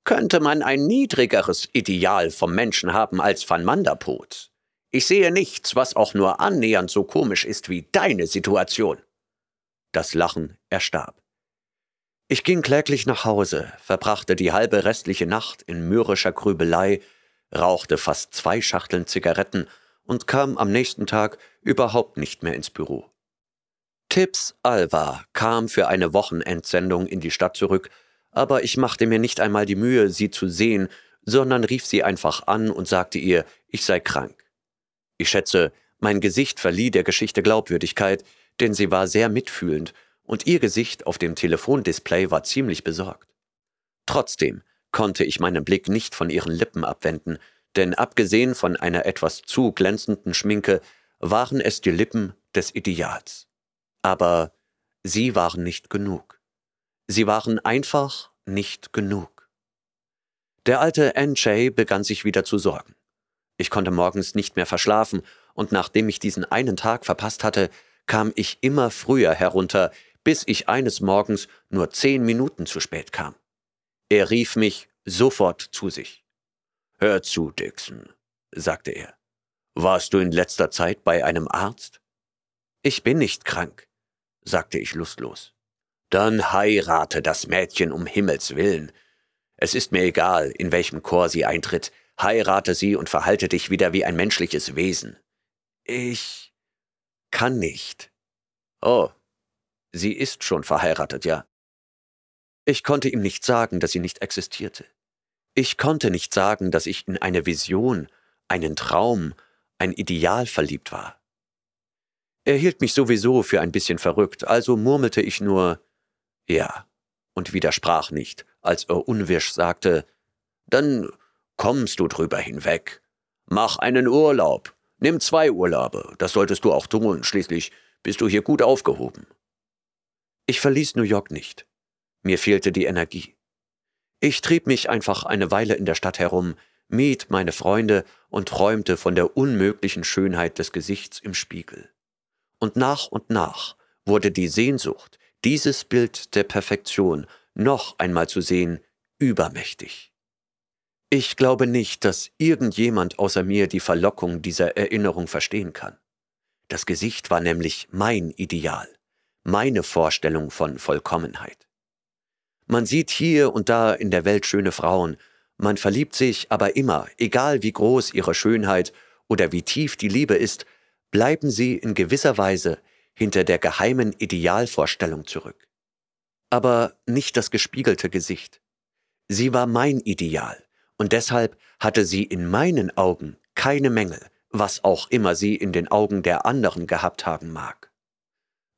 könnte man ein niedrigeres Ideal vom Menschen haben als Van Manderputz. Ich sehe nichts, was auch nur annähernd so komisch ist wie deine Situation. Das Lachen erstarb. Ich ging kläglich nach Hause, verbrachte die halbe restliche Nacht in mürrischer Grübelei rauchte fast zwei Schachteln Zigaretten und kam am nächsten Tag überhaupt nicht mehr ins Büro. Tipps Alva kam für eine Wochenendsendung in die Stadt zurück, aber ich machte mir nicht einmal die Mühe, sie zu sehen, sondern rief sie einfach an und sagte ihr, ich sei krank. Ich schätze, mein Gesicht verlieh der Geschichte Glaubwürdigkeit, denn sie war sehr mitfühlend und ihr Gesicht auf dem Telefondisplay war ziemlich besorgt. Trotzdem, konnte ich meinen Blick nicht von ihren Lippen abwenden, denn abgesehen von einer etwas zu glänzenden Schminke waren es die Lippen des Ideals. Aber sie waren nicht genug. Sie waren einfach nicht genug. Der alte NJ begann sich wieder zu sorgen. Ich konnte morgens nicht mehr verschlafen, und nachdem ich diesen einen Tag verpasst hatte, kam ich immer früher herunter, bis ich eines Morgens nur zehn Minuten zu spät kam. Er rief mich sofort zu sich. Hör zu, Dixon, sagte er. Warst du in letzter Zeit bei einem Arzt? Ich bin nicht krank, sagte ich lustlos. Dann heirate das Mädchen um Himmels willen. Es ist mir egal, in welchem Chor sie eintritt, heirate sie und verhalte dich wieder wie ein menschliches Wesen. Ich kann nicht. Oh, sie ist schon verheiratet, ja. Ich konnte ihm nicht sagen, dass sie nicht existierte. Ich konnte nicht sagen, dass ich in eine Vision, einen Traum, ein Ideal verliebt war. Er hielt mich sowieso für ein bisschen verrückt, also murmelte ich nur ja und widersprach nicht, als er unwirsch sagte Dann kommst du drüber hinweg. Mach einen Urlaub. Nimm zwei Urlaube, das solltest du auch tun, schließlich bist du hier gut aufgehoben. Ich verließ New York nicht. Mir fehlte die Energie. Ich trieb mich einfach eine Weile in der Stadt herum, mied meine Freunde und träumte von der unmöglichen Schönheit des Gesichts im Spiegel. Und nach und nach wurde die Sehnsucht, dieses Bild der Perfektion noch einmal zu sehen, übermächtig. Ich glaube nicht, dass irgendjemand außer mir die Verlockung dieser Erinnerung verstehen kann. Das Gesicht war nämlich mein Ideal, meine Vorstellung von Vollkommenheit. Man sieht hier und da in der Welt schöne Frauen, man verliebt sich aber immer, egal wie groß ihre Schönheit oder wie tief die Liebe ist, bleiben sie in gewisser Weise hinter der geheimen Idealvorstellung zurück. Aber nicht das gespiegelte Gesicht. Sie war mein Ideal, und deshalb hatte sie in meinen Augen keine Mängel, was auch immer sie in den Augen der anderen gehabt haben mag.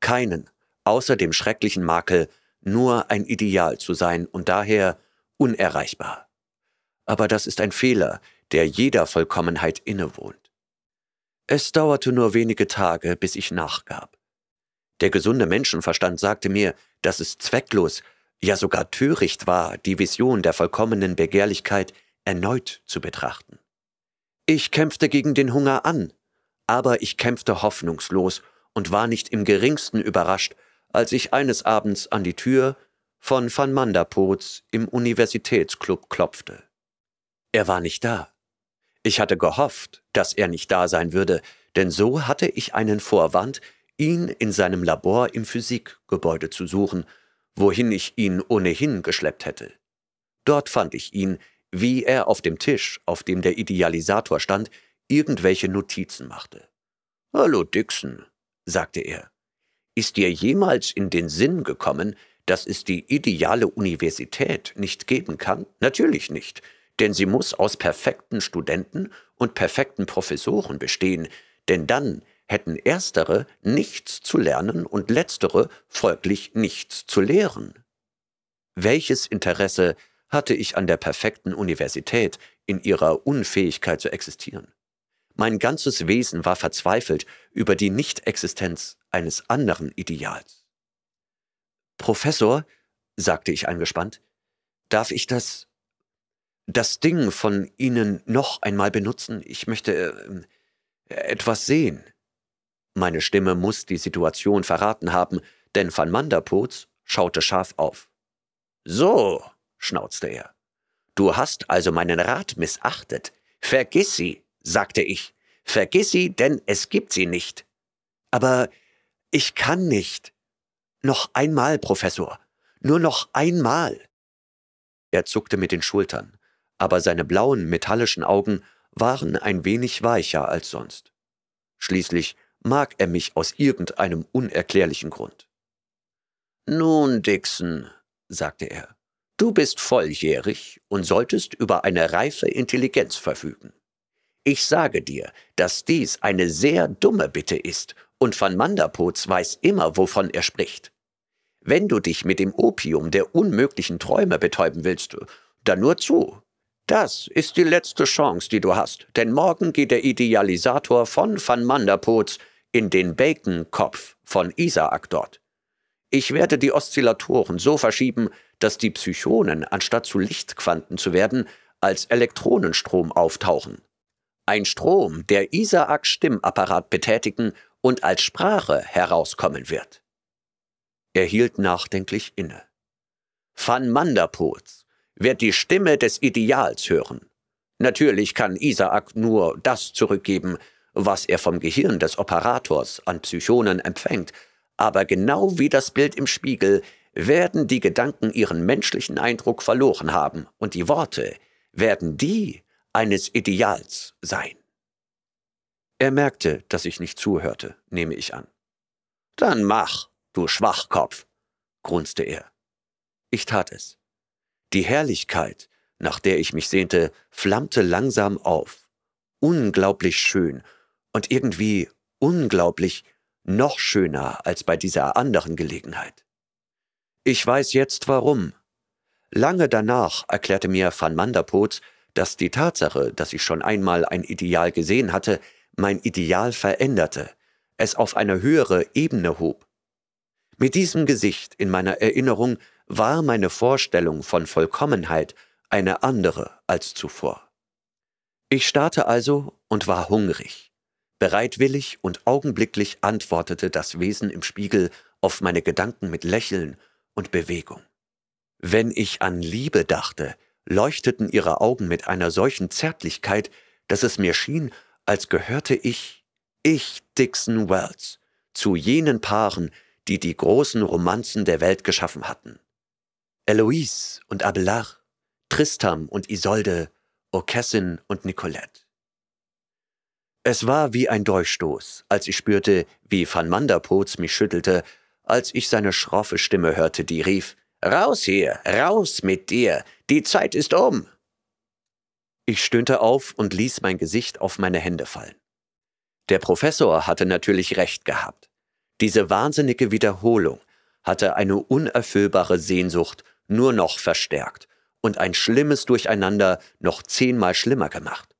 Keinen, außer dem schrecklichen Makel, nur ein Ideal zu sein und daher unerreichbar. Aber das ist ein Fehler, der jeder Vollkommenheit innewohnt. Es dauerte nur wenige Tage, bis ich nachgab. Der gesunde Menschenverstand sagte mir, dass es zwecklos, ja sogar töricht war, die Vision der vollkommenen Begehrlichkeit erneut zu betrachten. Ich kämpfte gegen den Hunger an, aber ich kämpfte hoffnungslos und war nicht im geringsten überrascht, als ich eines Abends an die Tür von Van Manderpoots im Universitätsclub klopfte. Er war nicht da. Ich hatte gehofft, dass er nicht da sein würde, denn so hatte ich einen Vorwand, ihn in seinem Labor im Physikgebäude zu suchen, wohin ich ihn ohnehin geschleppt hätte. Dort fand ich ihn, wie er auf dem Tisch, auf dem der Idealisator stand, irgendwelche Notizen machte. Hallo Dixon, sagte er. Ist dir jemals in den Sinn gekommen, dass es die ideale Universität nicht geben kann? Natürlich nicht, denn sie muss aus perfekten Studenten und perfekten Professoren bestehen, denn dann hätten erstere nichts zu lernen und letztere folglich nichts zu lehren. Welches Interesse hatte ich an der perfekten Universität in ihrer Unfähigkeit zu existieren? Mein ganzes Wesen war verzweifelt über die Nichtexistenz eines anderen Ideals. Professor, sagte ich angespannt, darf ich das, das Ding von Ihnen noch einmal benutzen? Ich möchte äh, etwas sehen. Meine Stimme muss die Situation verraten haben, denn Van Manderputz schaute scharf auf. So, schnauzte er. Du hast also meinen Rat missachtet. Vergiss sie, sagte ich. Vergiss sie, denn es gibt sie nicht. Aber ich kann nicht. Noch einmal, Professor. Nur noch einmal. Er zuckte mit den Schultern, aber seine blauen, metallischen Augen waren ein wenig weicher als sonst. Schließlich mag er mich aus irgendeinem unerklärlichen Grund. Nun, Dixon, sagte er, du bist volljährig und solltest über eine reife Intelligenz verfügen. Ich sage dir, dass dies eine sehr dumme Bitte ist und van Manderpotz weiß immer, wovon er spricht. Wenn du dich mit dem Opium der unmöglichen Träume betäuben willst, dann nur zu. Das ist die letzte Chance, die du hast, denn morgen geht der Idealisator von van Manderpotz in den Bacon-Kopf von Isaac dort. Ich werde die Oszillatoren so verschieben, dass die Psychonen, anstatt zu Lichtquanten zu werden, als Elektronenstrom auftauchen. Ein Strom, der Isaaks Stimmapparat betätigen und als Sprache herauskommen wird. Er hielt nachdenklich inne. Van Manderpools wird die Stimme des Ideals hören. Natürlich kann Isaak nur das zurückgeben, was er vom Gehirn des Operators an Psychonen empfängt, aber genau wie das Bild im Spiegel werden die Gedanken ihren menschlichen Eindruck verloren haben und die Worte werden die eines Ideals sein. Er merkte, dass ich nicht zuhörte, nehme ich an. Dann mach, du Schwachkopf, grunzte er. Ich tat es. Die Herrlichkeit, nach der ich mich sehnte, flammte langsam auf. Unglaublich schön und irgendwie unglaublich noch schöner als bei dieser anderen Gelegenheit. Ich weiß jetzt warum. Lange danach erklärte mir van Manderpoot, dass die Tatsache, dass ich schon einmal ein Ideal gesehen hatte, mein Ideal veränderte, es auf eine höhere Ebene hob. Mit diesem Gesicht in meiner Erinnerung war meine Vorstellung von Vollkommenheit eine andere als zuvor. Ich starrte also und war hungrig. Bereitwillig und augenblicklich antwortete das Wesen im Spiegel auf meine Gedanken mit Lächeln und Bewegung. Wenn ich an Liebe dachte, leuchteten ihre Augen mit einer solchen Zärtlichkeit, dass es mir schien, als gehörte ich, ich Dixon Wells, zu jenen Paaren, die die großen Romanzen der Welt geschaffen hatten. Eloise und Abelard, Tristam und Isolde, Aucassin und Nicolette. Es war wie ein Durchstoß, als ich spürte, wie Van Manderpotz mich schüttelte, als ich seine schroffe Stimme hörte, die rief, Raus hier, raus mit dir, die Zeit ist um, ich stöhnte auf und ließ mein Gesicht auf meine Hände fallen. Der Professor hatte natürlich recht gehabt. Diese wahnsinnige Wiederholung hatte eine unerfüllbare Sehnsucht nur noch verstärkt und ein schlimmes Durcheinander noch zehnmal schlimmer gemacht.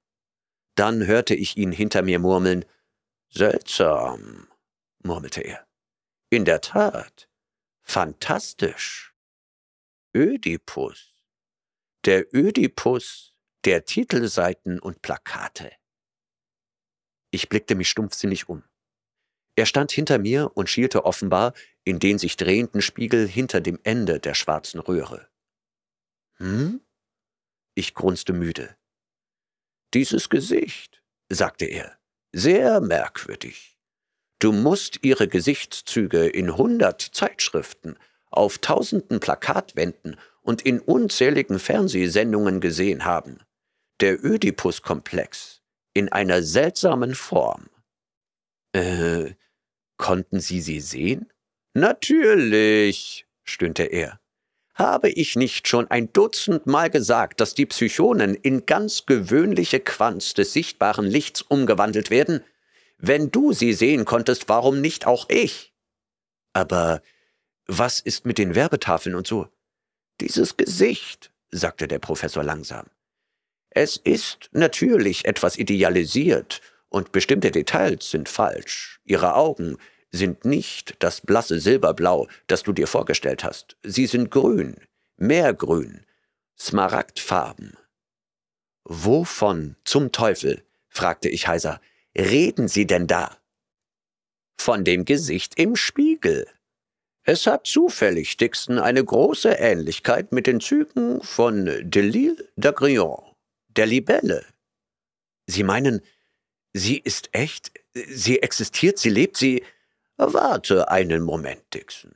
Dann hörte ich ihn hinter mir murmeln. Seltsam, murmelte er. In der Tat. Fantastisch. Ödipus. Der Ödipus der Titelseiten und Plakate. Ich blickte mich stumpfsinnig um. Er stand hinter mir und schielte offenbar in den sich drehenden Spiegel hinter dem Ende der schwarzen Röhre. Hm? Ich grunzte müde. Dieses Gesicht, sagte er, sehr merkwürdig. Du musst ihre Gesichtszüge in hundert Zeitschriften, auf tausenden Plakatwänden und in unzähligen Fernsehsendungen gesehen haben der Ödipus-Komplex in einer seltsamen Form. Äh, konnten Sie sie sehen? Natürlich, stöhnte er. Habe ich nicht schon ein Dutzend Mal gesagt, dass die Psychonen in ganz gewöhnliche Quanz des sichtbaren Lichts umgewandelt werden? Wenn du sie sehen konntest, warum nicht auch ich? Aber was ist mit den Werbetafeln und so? Dieses Gesicht, sagte der Professor langsam. Es ist natürlich etwas idealisiert und bestimmte Details sind falsch. Ihre Augen sind nicht das blasse Silberblau, das du dir vorgestellt hast. Sie sind grün, meergrün, smaragdfarben. Wovon zum Teufel, fragte ich heiser, reden Sie denn da? Von dem Gesicht im Spiegel. Es hat zufällig, Dixon, eine große Ähnlichkeit mit den Zügen von Delille d'Agrillon der Libelle. Sie meinen, sie ist echt, sie existiert, sie lebt, sie. Warte einen Moment, Dixon.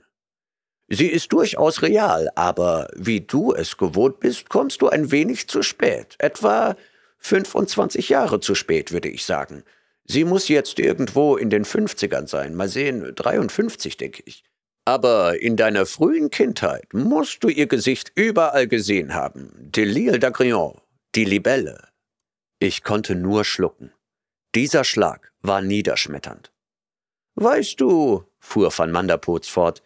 Sie ist durchaus real, aber wie du es gewohnt bist, kommst du ein wenig zu spät. Etwa 25 Jahre zu spät, würde ich sagen. Sie muss jetzt irgendwo in den 50ern sein. Mal sehen, 53, denke ich. Aber in deiner frühen Kindheit musst du ihr Gesicht überall gesehen haben. Delille d'Agrion, die Libelle. Ich konnte nur schlucken. Dieser Schlag war niederschmetternd. Weißt du, fuhr van Manderpotz fort,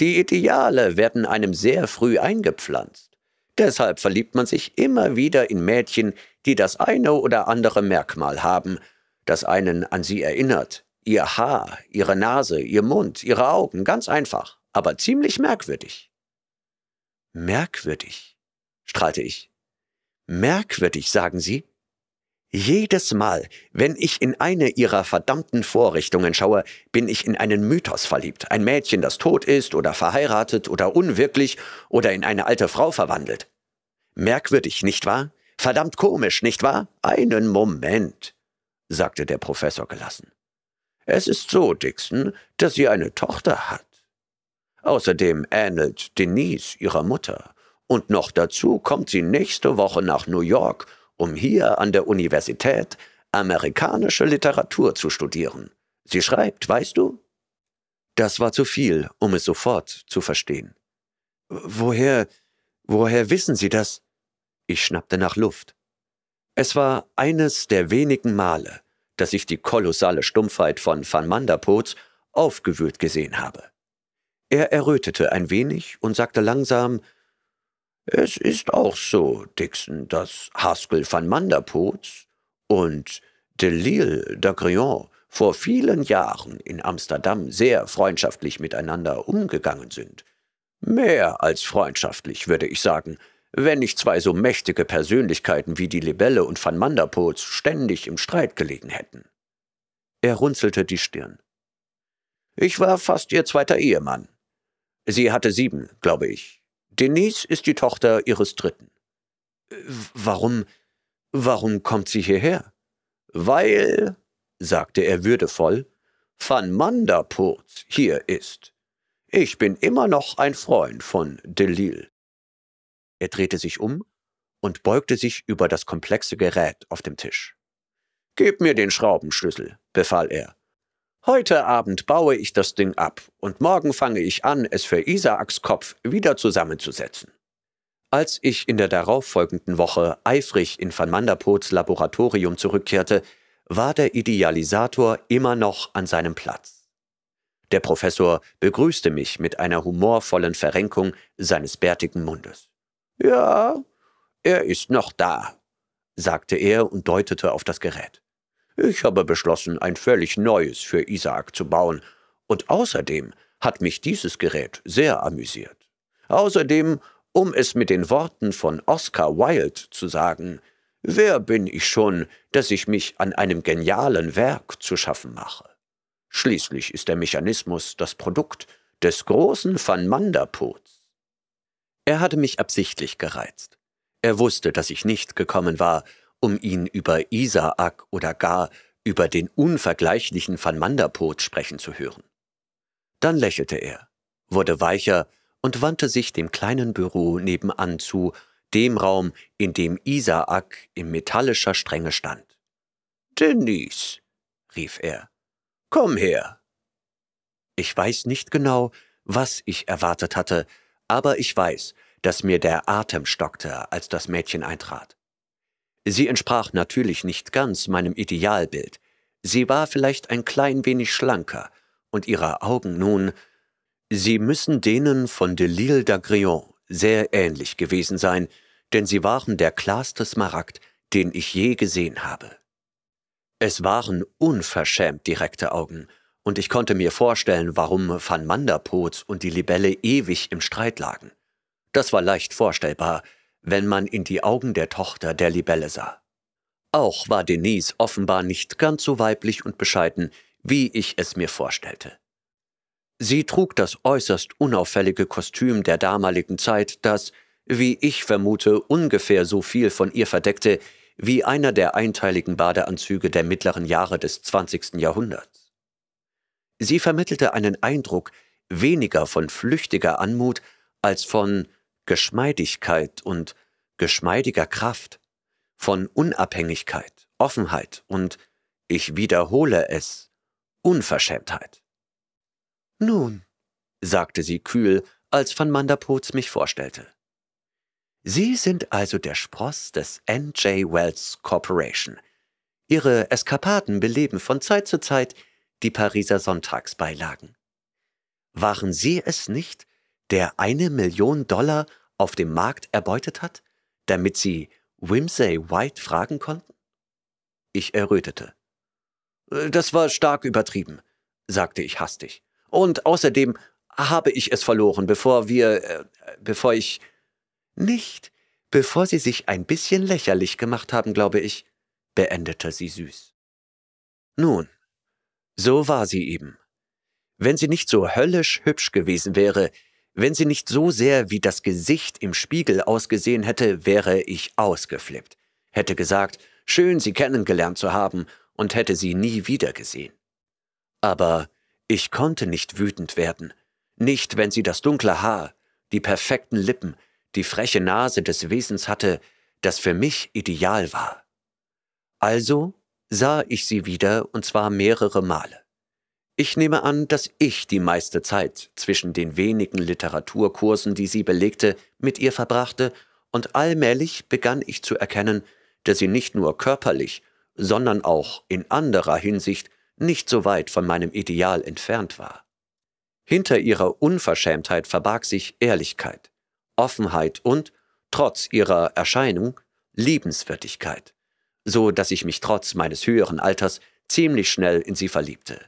die Ideale werden einem sehr früh eingepflanzt. Deshalb verliebt man sich immer wieder in Mädchen, die das eine oder andere Merkmal haben, das einen an sie erinnert. Ihr Haar, ihre Nase, ihr Mund, ihre Augen, ganz einfach, aber ziemlich merkwürdig. Merkwürdig, strahlte ich. Merkwürdig, sagen Sie? Jedes Mal, wenn ich in eine ihrer verdammten Vorrichtungen schaue, bin ich in einen Mythos verliebt. Ein Mädchen, das tot ist oder verheiratet oder unwirklich oder in eine alte Frau verwandelt. Merkwürdig, nicht wahr? Verdammt komisch, nicht wahr? Einen Moment, sagte der Professor gelassen. Es ist so, Dixon, dass sie eine Tochter hat. Außerdem ähnelt Denise ihrer Mutter. Und noch dazu kommt sie nächste Woche nach New York, um hier an der Universität amerikanische Literatur zu studieren. Sie schreibt, weißt du? Das war zu viel, um es sofort zu verstehen. Woher, woher wissen Sie das? Ich schnappte nach Luft. Es war eines der wenigen Male, dass ich die kolossale Stumpfheit von Van Manderpotz aufgewühlt gesehen habe. Er errötete ein wenig und sagte langsam, es ist auch so, Dixon, dass Haskell van Manderpootz und Delille d'Agrillon vor vielen Jahren in Amsterdam sehr freundschaftlich miteinander umgegangen sind. Mehr als freundschaftlich, würde ich sagen, wenn nicht zwei so mächtige Persönlichkeiten wie die Libelle und van Manderpootz ständig im Streit gelegen hätten. Er runzelte die Stirn. Ich war fast ihr zweiter Ehemann. Sie hatte sieben, glaube ich. Denise ist die Tochter ihres Dritten. Warum, warum kommt sie hierher? Weil, sagte er würdevoll, Van Manderpurz hier ist. Ich bin immer noch ein Freund von Delille. Er drehte sich um und beugte sich über das komplexe Gerät auf dem Tisch. Gib mir den Schraubenschlüssel, befahl er. Heute Abend baue ich das Ding ab und morgen fange ich an, es für Isaaks Kopf wieder zusammenzusetzen. Als ich in der darauffolgenden Woche eifrig in Van Manderpoots Laboratorium zurückkehrte, war der Idealisator immer noch an seinem Platz. Der Professor begrüßte mich mit einer humorvollen Verrenkung seines bärtigen Mundes. Ja, er ist noch da, sagte er und deutete auf das Gerät. Ich habe beschlossen, ein völlig neues für Isaac zu bauen, und außerdem hat mich dieses Gerät sehr amüsiert. Außerdem, um es mit den Worten von Oscar Wilde zu sagen, wer bin ich schon, dass ich mich an einem genialen Werk zu schaffen mache? Schließlich ist der Mechanismus das Produkt des großen Van Manderpools. Er hatte mich absichtlich gereizt. Er wusste, dass ich nicht gekommen war, um ihn über Isaak oder gar über den unvergleichlichen Van Manderpoot sprechen zu hören. Dann lächelte er, wurde weicher und wandte sich dem kleinen Büro nebenan zu, dem Raum, in dem Isaak in metallischer Strenge stand. Denise, rief er, komm her. Ich weiß nicht genau, was ich erwartet hatte, aber ich weiß, dass mir der Atem stockte, als das Mädchen eintrat. Sie entsprach natürlich nicht ganz meinem Idealbild. Sie war vielleicht ein klein wenig schlanker, und ihre Augen nun, sie müssen denen von Delisle d'Agrion sehr ähnlich gewesen sein, denn sie waren der klarste Smaragd, den ich je gesehen habe. Es waren unverschämt direkte Augen, und ich konnte mir vorstellen, warum Van Manderpoots und die Libelle ewig im Streit lagen. Das war leicht vorstellbar, wenn man in die Augen der Tochter der Libelle sah. Auch war Denise offenbar nicht ganz so weiblich und bescheiden, wie ich es mir vorstellte. Sie trug das äußerst unauffällige Kostüm der damaligen Zeit, das, wie ich vermute, ungefähr so viel von ihr verdeckte wie einer der einteiligen Badeanzüge der mittleren Jahre des 20. Jahrhunderts. Sie vermittelte einen Eindruck weniger von flüchtiger Anmut als von Geschmeidigkeit und geschmeidiger Kraft, von Unabhängigkeit, Offenheit und, ich wiederhole es, Unverschämtheit. Nun, sagte sie kühl, als Van Manderputz mich vorstellte. Sie sind also der Spross des N.J. Wells Corporation. Ihre Eskapaden beleben von Zeit zu Zeit die Pariser Sonntagsbeilagen. Waren Sie es nicht, der eine Million Dollar auf dem Markt erbeutet hat, damit sie Wimsey White fragen konnten? Ich errötete. Äh, das war stark übertrieben, sagte ich hastig. Und außerdem habe ich es verloren, bevor wir, äh, bevor ich... Nicht, bevor Sie sich ein bisschen lächerlich gemacht haben, glaube ich, beendete sie süß. Nun, so war sie eben. Wenn sie nicht so höllisch hübsch gewesen wäre, wenn sie nicht so sehr wie das Gesicht im Spiegel ausgesehen hätte, wäre ich ausgeflippt, hätte gesagt, schön, sie kennengelernt zu haben, und hätte sie nie wieder gesehen. Aber ich konnte nicht wütend werden, nicht, wenn sie das dunkle Haar, die perfekten Lippen, die freche Nase des Wesens hatte, das für mich ideal war. Also sah ich sie wieder, und zwar mehrere Male. Ich nehme an, dass ich die meiste Zeit zwischen den wenigen Literaturkursen, die sie belegte, mit ihr verbrachte, und allmählich begann ich zu erkennen, dass sie nicht nur körperlich, sondern auch in anderer Hinsicht nicht so weit von meinem Ideal entfernt war. Hinter ihrer Unverschämtheit verbarg sich Ehrlichkeit, Offenheit und, trotz ihrer Erscheinung, Liebenswürdigkeit, so dass ich mich trotz meines höheren Alters ziemlich schnell in sie verliebte.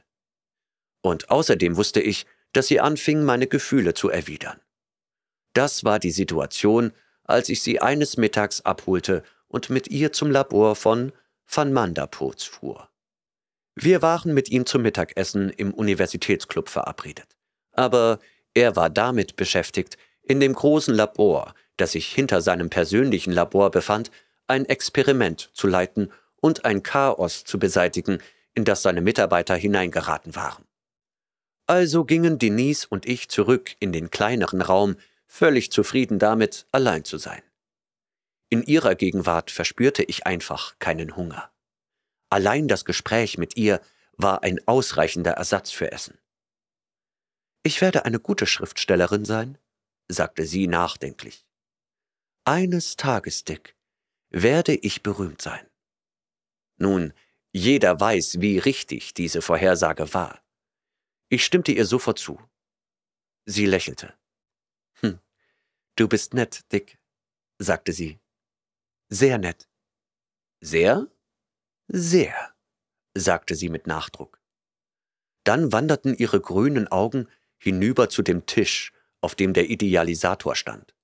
Und außerdem wusste ich, dass sie anfing, meine Gefühle zu erwidern. Das war die Situation, als ich sie eines Mittags abholte und mit ihr zum Labor von Van Manderpoots fuhr. Wir waren mit ihm zum Mittagessen im Universitätsclub verabredet. Aber er war damit beschäftigt, in dem großen Labor, das sich hinter seinem persönlichen Labor befand, ein Experiment zu leiten und ein Chaos zu beseitigen, in das seine Mitarbeiter hineingeraten waren. Also gingen Denise und ich zurück in den kleineren Raum, völlig zufrieden damit, allein zu sein. In ihrer Gegenwart verspürte ich einfach keinen Hunger. Allein das Gespräch mit ihr war ein ausreichender Ersatz für Essen. Ich werde eine gute Schriftstellerin sein, sagte sie nachdenklich. Eines Tages, Dick, werde ich berühmt sein. Nun, jeder weiß, wie richtig diese Vorhersage war. Ich stimmte ihr sofort zu. Sie lächelte. Hm, du bist nett, Dick, sagte sie. Sehr nett. Sehr? Sehr, sagte sie mit Nachdruck. Dann wanderten ihre grünen Augen hinüber zu dem Tisch, auf dem der Idealisator stand.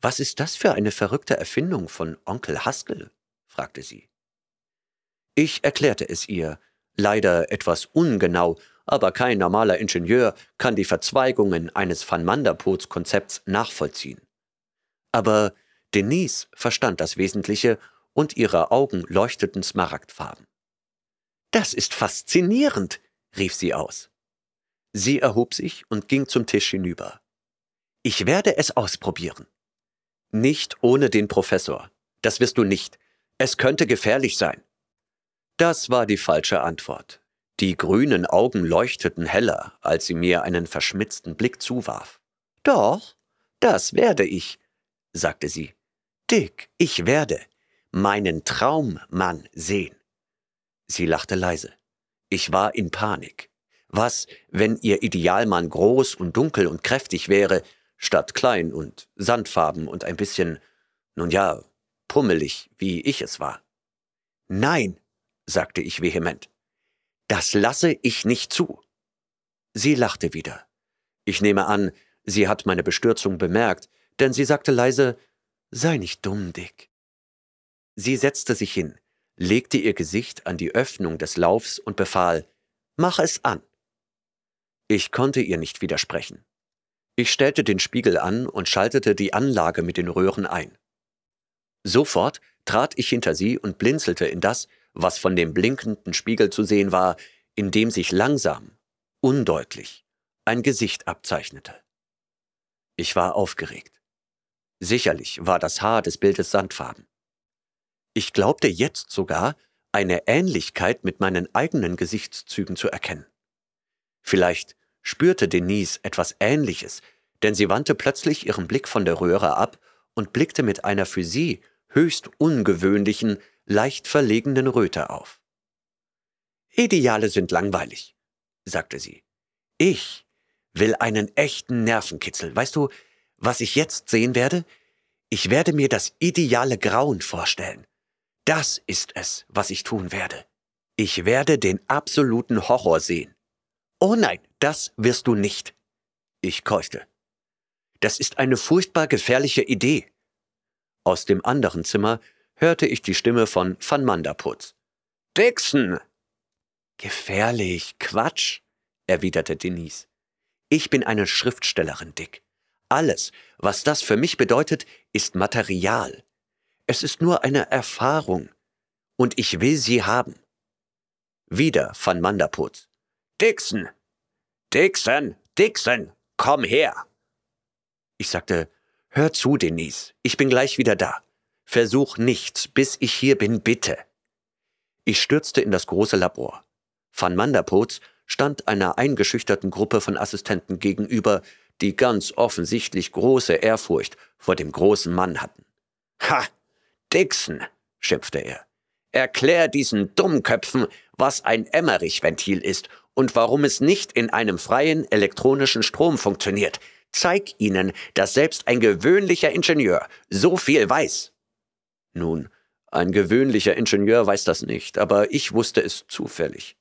Was ist das für eine verrückte Erfindung von Onkel Haskell? fragte sie. Ich erklärte es ihr, leider etwas ungenau, aber kein normaler Ingenieur kann die Verzweigungen eines Van manderpoots konzepts nachvollziehen. Aber Denise verstand das Wesentliche und ihre Augen leuchteten smaragdfarben. Das ist faszinierend, rief sie aus. Sie erhob sich und ging zum Tisch hinüber. Ich werde es ausprobieren. Nicht ohne den Professor. Das wirst du nicht. Es könnte gefährlich sein. Das war die falsche Antwort. Die grünen Augen leuchteten heller, als sie mir einen verschmitzten Blick zuwarf. Doch, das werde ich, sagte sie. Dick, ich werde meinen Traummann sehen. Sie lachte leise. Ich war in Panik. Was, wenn ihr Idealmann groß und dunkel und kräftig wäre, statt klein und sandfarben und ein bisschen, nun ja, pummelig, wie ich es war? Nein, sagte ich vehement. Das lasse ich nicht zu. Sie lachte wieder. Ich nehme an, sie hat meine Bestürzung bemerkt, denn sie sagte leise Sei nicht dumm, Dick. Sie setzte sich hin, legte ihr Gesicht an die Öffnung des Laufs und befahl Mach es an. Ich konnte ihr nicht widersprechen. Ich stellte den Spiegel an und schaltete die Anlage mit den Röhren ein. Sofort trat ich hinter sie und blinzelte in das, was von dem blinkenden Spiegel zu sehen war, in dem sich langsam, undeutlich, ein Gesicht abzeichnete. Ich war aufgeregt. Sicherlich war das Haar des Bildes sandfarben. Ich glaubte jetzt sogar, eine Ähnlichkeit mit meinen eigenen Gesichtszügen zu erkennen. Vielleicht spürte Denise etwas Ähnliches, denn sie wandte plötzlich ihren Blick von der Röhre ab und blickte mit einer für sie höchst ungewöhnlichen, leicht verlegenen Röte auf. Ideale sind langweilig, sagte sie. Ich will einen echten Nervenkitzel. Weißt du, was ich jetzt sehen werde? Ich werde mir das ideale Grauen vorstellen. Das ist es, was ich tun werde. Ich werde den absoluten Horror sehen. Oh nein, das wirst du nicht. Ich keuchte. Das ist eine furchtbar gefährliche Idee. Aus dem anderen Zimmer hörte ich die Stimme von Van Manderputz. Dixon! Gefährlich, Quatsch, erwiderte Denise. Ich bin eine Schriftstellerin, Dick. Alles, was das für mich bedeutet, ist Material. Es ist nur eine Erfahrung. Und ich will sie haben. Wieder Van Manderputz. Dixon! Dixon! Dixon! Komm her! Ich sagte, hör zu, Denise, ich bin gleich wieder da. Versuch nichts, bis ich hier bin, bitte. Ich stürzte in das große Labor. Van Manderpotz stand einer eingeschüchterten Gruppe von Assistenten gegenüber, die ganz offensichtlich große Ehrfurcht vor dem großen Mann hatten. Ha! Dixon! schimpfte er. Erklär diesen Dummköpfen, was ein Emmerich-Ventil ist und warum es nicht in einem freien elektronischen Strom funktioniert. Zeig ihnen, dass selbst ein gewöhnlicher Ingenieur so viel weiß. Nun, ein gewöhnlicher Ingenieur weiß das nicht, aber ich wusste es zufällig.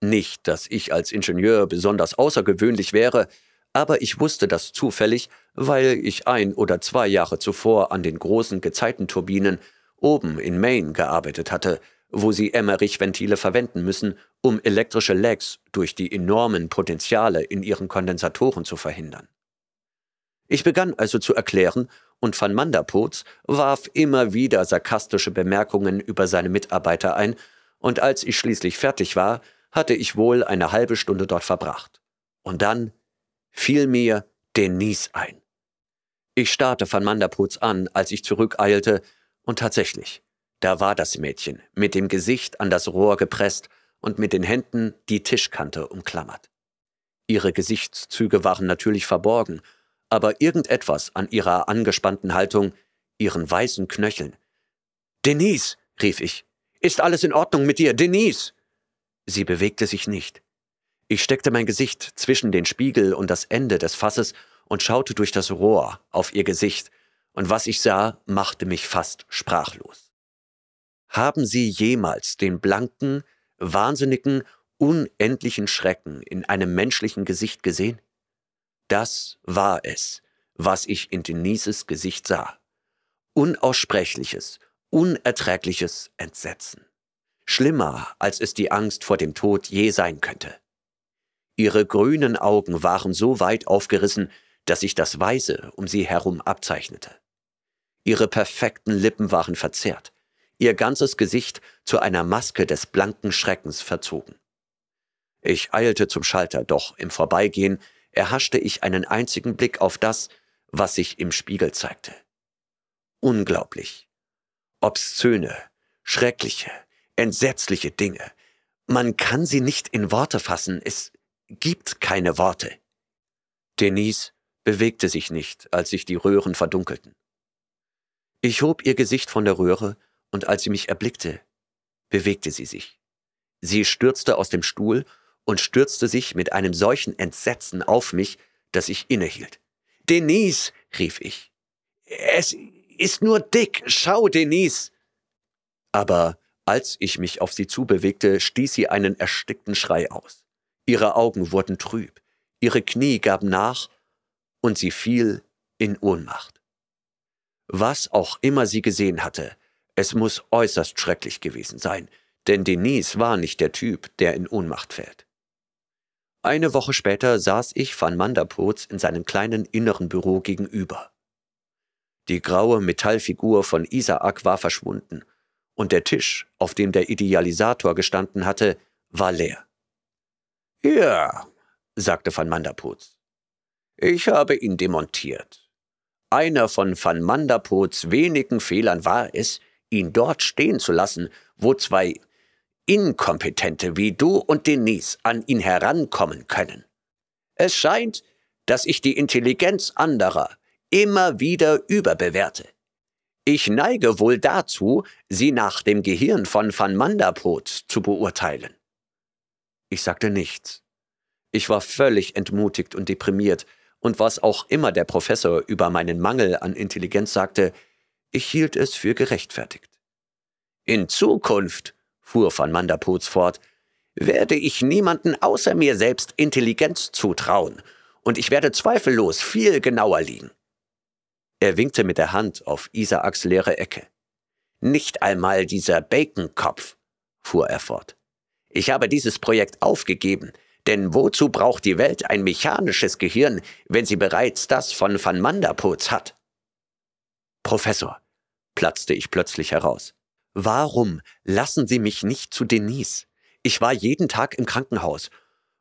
Nicht, dass ich als Ingenieur besonders außergewöhnlich wäre, aber ich wusste das zufällig, weil ich ein oder zwei Jahre zuvor an den großen Gezeitenturbinen oben in Maine gearbeitet hatte, wo sie Emmerich-Ventile verwenden müssen, um elektrische Lags durch die enormen Potenziale in ihren Kondensatoren zu verhindern. Ich begann also zu erklären und van Manderputz warf immer wieder sarkastische Bemerkungen über seine Mitarbeiter ein, und als ich schließlich fertig war, hatte ich wohl eine halbe Stunde dort verbracht. Und dann fiel mir Denise ein. Ich starrte van Manderputz an, als ich zurückeilte, und tatsächlich, da war das Mädchen, mit dem Gesicht an das Rohr gepresst und mit den Händen die Tischkante umklammert. Ihre Gesichtszüge waren natürlich verborgen, aber irgendetwas an ihrer angespannten Haltung, ihren weißen Knöcheln. Denise, rief ich, ist alles in Ordnung mit dir, Denise? Sie bewegte sich nicht. Ich steckte mein Gesicht zwischen den Spiegel und das Ende des Fasses und schaute durch das Rohr auf ihr Gesicht, und was ich sah, machte mich fast sprachlos. Haben Sie jemals den blanken, wahnsinnigen, unendlichen Schrecken in einem menschlichen Gesicht gesehen? Das war es, was ich in Denises Gesicht sah. Unaussprechliches, unerträgliches Entsetzen. Schlimmer, als es die Angst vor dem Tod je sein könnte. Ihre grünen Augen waren so weit aufgerissen, dass sich das Weiße um sie herum abzeichnete. Ihre perfekten Lippen waren verzerrt, ihr ganzes Gesicht zu einer Maske des blanken Schreckens verzogen. Ich eilte zum Schalter, doch im Vorbeigehen erhaschte ich einen einzigen Blick auf das, was sich im Spiegel zeigte. Unglaublich. Obszöne, schreckliche, entsetzliche Dinge. Man kann sie nicht in Worte fassen, es gibt keine Worte. Denise bewegte sich nicht, als sich die Röhren verdunkelten. Ich hob ihr Gesicht von der Röhre, und als sie mich erblickte, bewegte sie sich. Sie stürzte aus dem Stuhl und stürzte sich mit einem solchen Entsetzen auf mich, dass ich innehielt. Denise, rief ich. Es ist nur Dick. Schau, Denise. Aber als ich mich auf sie zubewegte, stieß sie einen erstickten Schrei aus. Ihre Augen wurden trüb, ihre Knie gaben nach und sie fiel in Ohnmacht. Was auch immer sie gesehen hatte, es muss äußerst schrecklich gewesen sein, denn Denise war nicht der Typ, der in Ohnmacht fällt. Eine Woche später saß ich Van Manderpurz in seinem kleinen inneren Büro gegenüber. Die graue Metallfigur von Isaak war verschwunden, und der Tisch, auf dem der Idealisator gestanden hatte, war leer. Ja, sagte Van Manderpurz. Ich habe ihn demontiert. Einer von Van Manderpurz wenigen Fehlern war es, ihn dort stehen zu lassen, wo zwei Inkompetente wie du und Denise an ihn herankommen können. Es scheint, dass ich die Intelligenz anderer immer wieder überbewerte. Ich neige wohl dazu, sie nach dem Gehirn von Van Manderpoot zu beurteilen. Ich sagte nichts. Ich war völlig entmutigt und deprimiert, und was auch immer der Professor über meinen Mangel an Intelligenz sagte, ich hielt es für gerechtfertigt. In Zukunft fuhr von Manderputz fort, werde ich niemanden außer mir selbst Intelligenz zutrauen, und ich werde zweifellos viel genauer liegen. Er winkte mit der Hand auf Isaaks leere Ecke. Nicht einmal dieser Baconkopf, fuhr er fort. Ich habe dieses Projekt aufgegeben, denn wozu braucht die Welt ein mechanisches Gehirn, wenn sie bereits das von Van Manderputz hat? Professor, platzte ich plötzlich heraus. Warum lassen Sie mich nicht zu Denise? Ich war jeden Tag im Krankenhaus.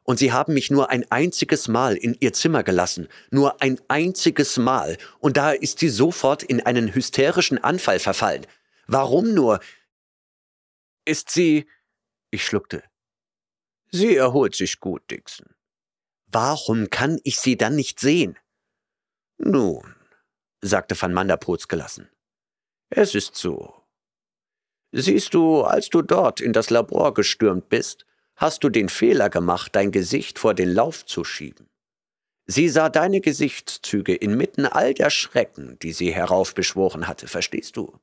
Und Sie haben mich nur ein einziges Mal in Ihr Zimmer gelassen. Nur ein einziges Mal. Und da ist sie sofort in einen hysterischen Anfall verfallen. Warum nur? Ist sie. Ich schluckte. Sie erholt sich gut, Dixon. Warum kann ich sie dann nicht sehen? Nun, sagte van Manderputz gelassen. Es ist so. Siehst du, als du dort in das Labor gestürmt bist, hast du den Fehler gemacht, dein Gesicht vor den Lauf zu schieben. Sie sah deine Gesichtszüge inmitten all der Schrecken, die sie heraufbeschworen hatte, verstehst du?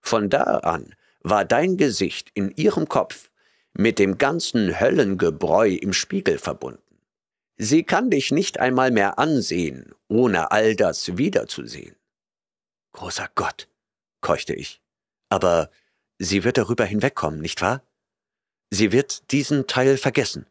Von da an war dein Gesicht in ihrem Kopf mit dem ganzen Höllengebräu im Spiegel verbunden. Sie kann dich nicht einmal mehr ansehen, ohne all das wiederzusehen. Großer Gott, keuchte ich. Aber Sie wird darüber hinwegkommen, nicht wahr? Sie wird diesen Teil vergessen.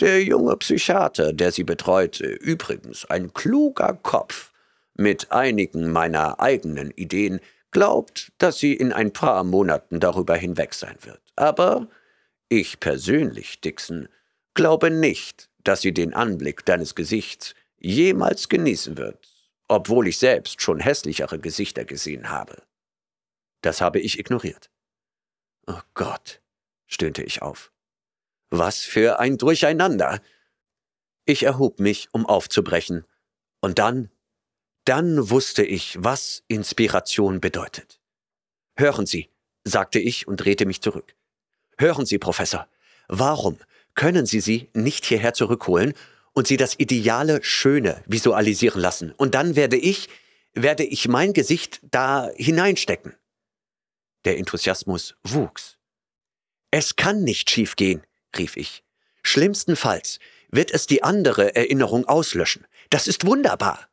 Der junge Psychiater, der sie betreute, übrigens ein kluger Kopf, mit einigen meiner eigenen Ideen, glaubt, dass sie in ein paar Monaten darüber hinweg sein wird. Aber ich persönlich, Dixon, glaube nicht, dass sie den Anblick deines Gesichts jemals genießen wird, obwohl ich selbst schon hässlichere Gesichter gesehen habe. Das habe ich ignoriert. Oh Gott, stöhnte ich auf. Was für ein Durcheinander. Ich erhob mich, um aufzubrechen, und dann, dann wusste ich, was Inspiration bedeutet. Hören Sie, sagte ich und drehte mich zurück. Hören Sie, Professor, warum können Sie sie nicht hierher zurückholen und sie das ideale Schöne visualisieren lassen? Und dann werde ich, werde ich mein Gesicht da hineinstecken. Der Enthusiasmus wuchs. Es kann nicht schiefgehen, rief ich. Schlimmstenfalls wird es die andere Erinnerung auslöschen. Das ist wunderbar.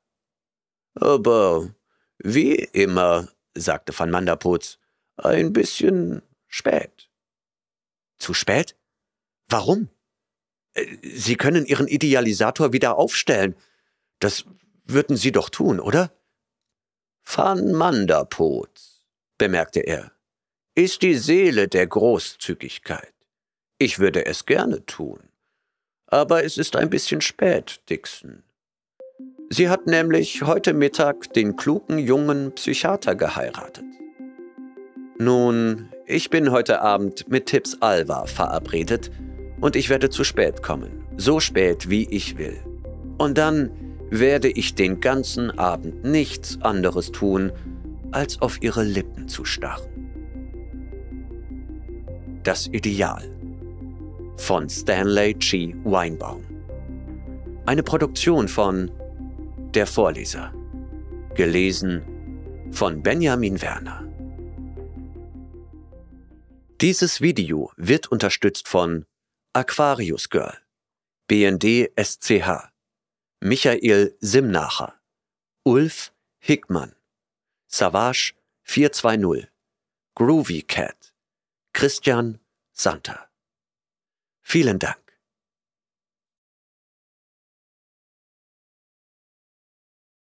Aber wie immer, sagte van Manderputz, ein bisschen spät. Zu spät? Warum? Äh, Sie können Ihren Idealisator wieder aufstellen. Das würden Sie doch tun, oder? Van Manderputz, bemerkte er ist die Seele der Großzügigkeit. Ich würde es gerne tun. Aber es ist ein bisschen spät, Dixon. Sie hat nämlich heute Mittag den klugen jungen Psychiater geheiratet. Nun, ich bin heute Abend mit Tipps Alva verabredet und ich werde zu spät kommen, so spät wie ich will. Und dann werde ich den ganzen Abend nichts anderes tun, als auf ihre Lippen zu starren. Das Ideal von Stanley G. Weinbaum. Eine Produktion von Der Vorleser. Gelesen von Benjamin Werner. Dieses Video wird unterstützt von Aquarius Girl, BND SCH, Michael Simnacher, Ulf Hickmann, Savage 420, Groovy Cat. Christian Santer. Vielen Dank.